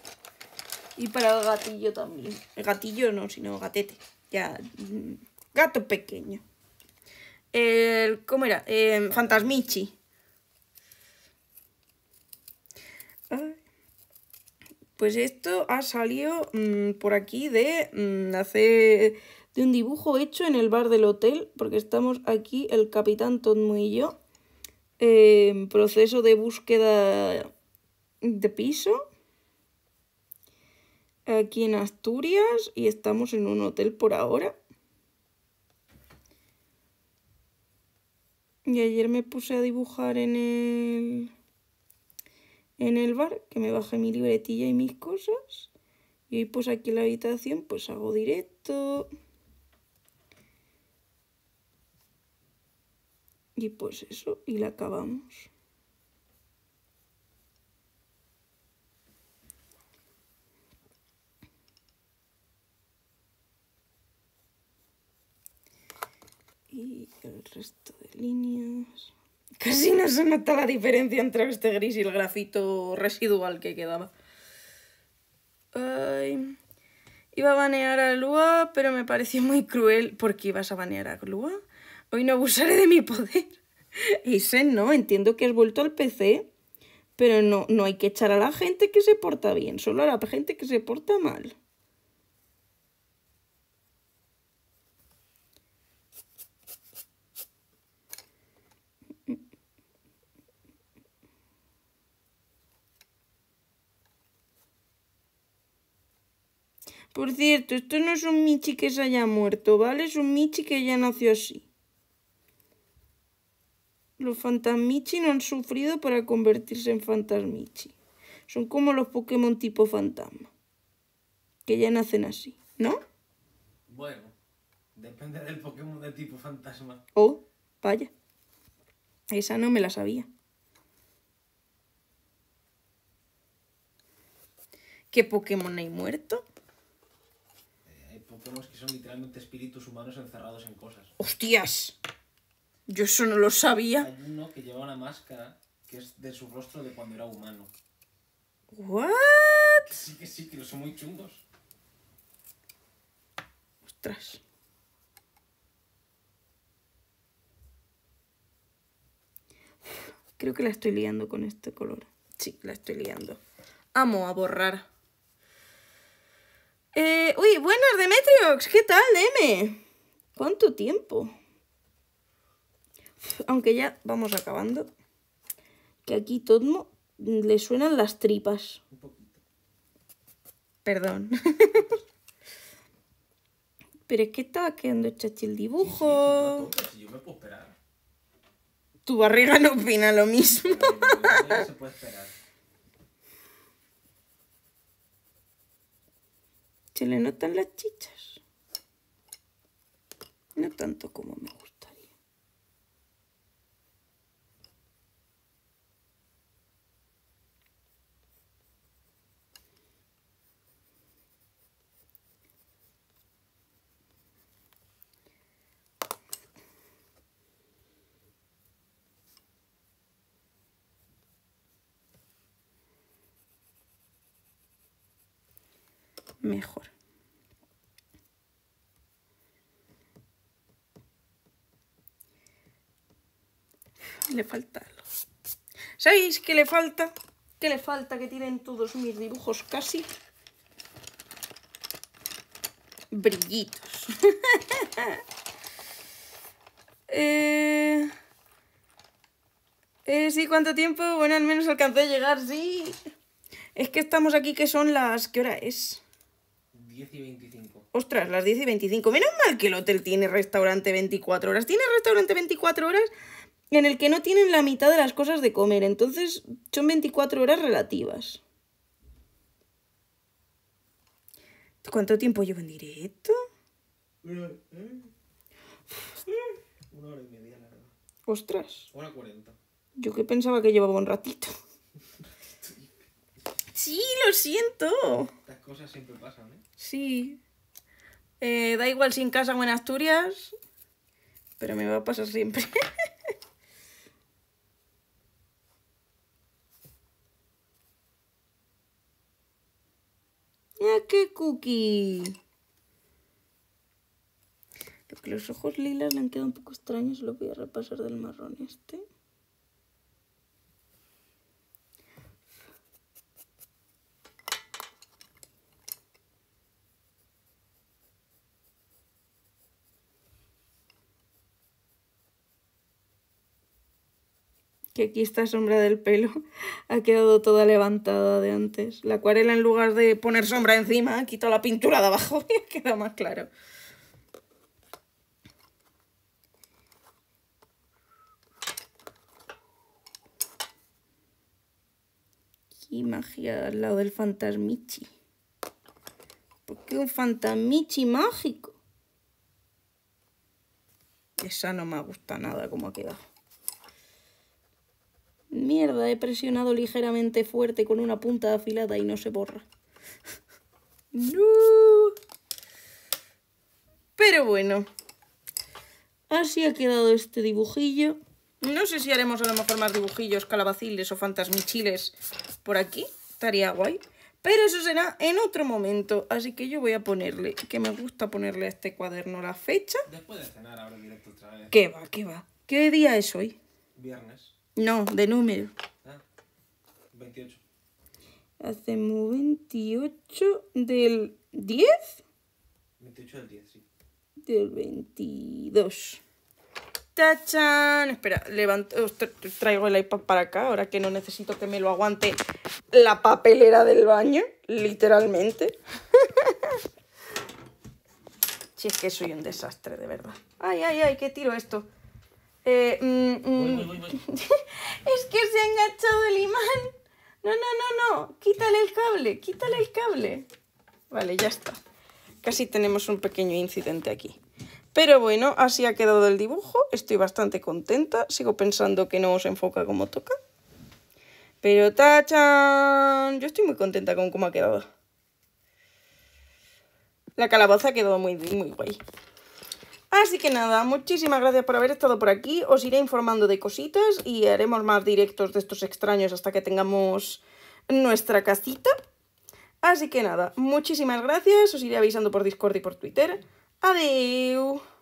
Y para el gatillo también. El gatillo no, sino gatete. Ya, mm, gato pequeño. El, ¿Cómo era? Em, fantasmichi. Pues esto ha salido mm, por aquí de mm, hace de un dibujo hecho en el bar del hotel, porque estamos aquí el capitán Todmo y yo, en proceso de búsqueda de piso, aquí en Asturias, y estamos en un hotel por ahora. Y ayer me puse a dibujar en el, en el bar, que me bajé mi libretilla y mis cosas. Y pues aquí en la habitación pues hago directo. Y pues eso, y la acabamos. Y el resto de líneas. Casi no se nota la diferencia entre este gris y el grafito residual que quedaba. Ay. Iba a banear a Lua, pero me pareció muy cruel. porque ibas a banear a Lua? Hoy no abusaré de mi poder. sé, no, entiendo que has vuelto al PC, pero no, no hay que echar a la gente que se porta bien, solo a la gente que se porta mal. Por cierto, esto no es un Michi que se haya muerto, ¿vale? Es un Michi que ya nació así. Los fantasmichi no han sufrido para convertirse en fantasmichi. Son como los Pokémon tipo fantasma. Que ya nacen así, ¿no? Bueno, depende del Pokémon de tipo fantasma. Oh, vaya. Esa no me la sabía. ¿Qué Pokémon hay muerto? Eh, hay Pokémon que son literalmente espíritus humanos encerrados en cosas. ¡Hostias! Yo eso no lo sabía. Hay uno que lleva una máscara que es de su rostro de cuando era humano. ¿What? sí, que sí, que los son muy chungos. Ostras. Creo que la estoy liando con este color. Sí, la estoy liando. Amo a borrar. Eh, uy, buenas Demetriox, ¿qué tal, M? ¿Cuánto tiempo? aunque ya vamos acabando, que aquí Todmo le suenan las tripas. Un poquito. Perdón. Pero es que estaba quedando chachi el dibujo. yo me puedo esperar. Tu barriga no opina lo mismo. No se puede esperar. Se le notan las chichas. No tanto como me mejor. Le falta algo. ¿Sabéis qué le falta? ¿Qué le falta que tienen todos mis dibujos casi? Brillitos. Eh, eh, sí, ¿cuánto tiempo? Bueno, al menos alcancé a llegar, sí. Es que estamos aquí que son las... ¿Qué hora es? 10 y 25. Ostras, las 10 y 25. Menos mal que el hotel tiene restaurante 24 horas. Tiene restaurante 24 horas en el que no tienen la mitad de las cosas de comer. Entonces son 24 horas relativas. ¿Cuánto tiempo llevo en directo? Una hora y media, la verdad. Ostras. Una cuarenta. Yo que pensaba que llevaba un ratito. Sí, lo siento. Estas cosas siempre pasan, ¿eh? Sí. Eh, da igual si en casa o en Asturias, pero me va a pasar siempre. ya ah, qué cookie. Porque los ojos lilas le han quedado un poco extraños, lo voy a repasar del marrón este. que aquí está sombra del pelo, ha quedado toda levantada de antes. La acuarela en lugar de poner sombra encima, ha quitado la pintura de abajo y ha quedado más claro. Y magia al lado del fantasmichi. ¿Por qué un fantasmichi mágico? Esa no me gusta nada como ha quedado. Mierda, he presionado ligeramente fuerte con una punta afilada y no se borra. ¡No! Pero bueno, así ha quedado este dibujillo. No sé si haremos a lo mejor más dibujillos, calabaciles o fantasmichiles por aquí. Estaría guay. Pero eso será en otro momento. Así que yo voy a ponerle, que me gusta ponerle a este cuaderno la fecha. Después de cenar, ahora directo otra vez. ¿Qué va, qué va? ¿Qué día es hoy? Viernes. No, de número. Ah, 28. Hacemos 28 del 10. 28 del 10, sí. Del 22. Tachan, Espera, levanto, traigo el iPad para acá, ahora que no necesito que me lo aguante la papelera del baño, literalmente. si es que soy un desastre, de verdad. ¡Ay, ay, ay! ¿Qué tiro esto? Eh, mm, mm. es que se ha enganchado el imán. No, no, no, no. Quítale el cable, quítale el cable. Vale, ya está. Casi tenemos un pequeño incidente aquí. Pero bueno, así ha quedado el dibujo. Estoy bastante contenta. Sigo pensando que no se enfoca como toca. Pero tachan. Yo estoy muy contenta con cómo ha quedado. La calabaza ha quedado muy, muy guay. Así que nada, muchísimas gracias por haber estado por aquí. Os iré informando de cositas y haremos más directos de estos extraños hasta que tengamos nuestra casita. Así que nada, muchísimas gracias. Os iré avisando por Discord y por Twitter. Adiós.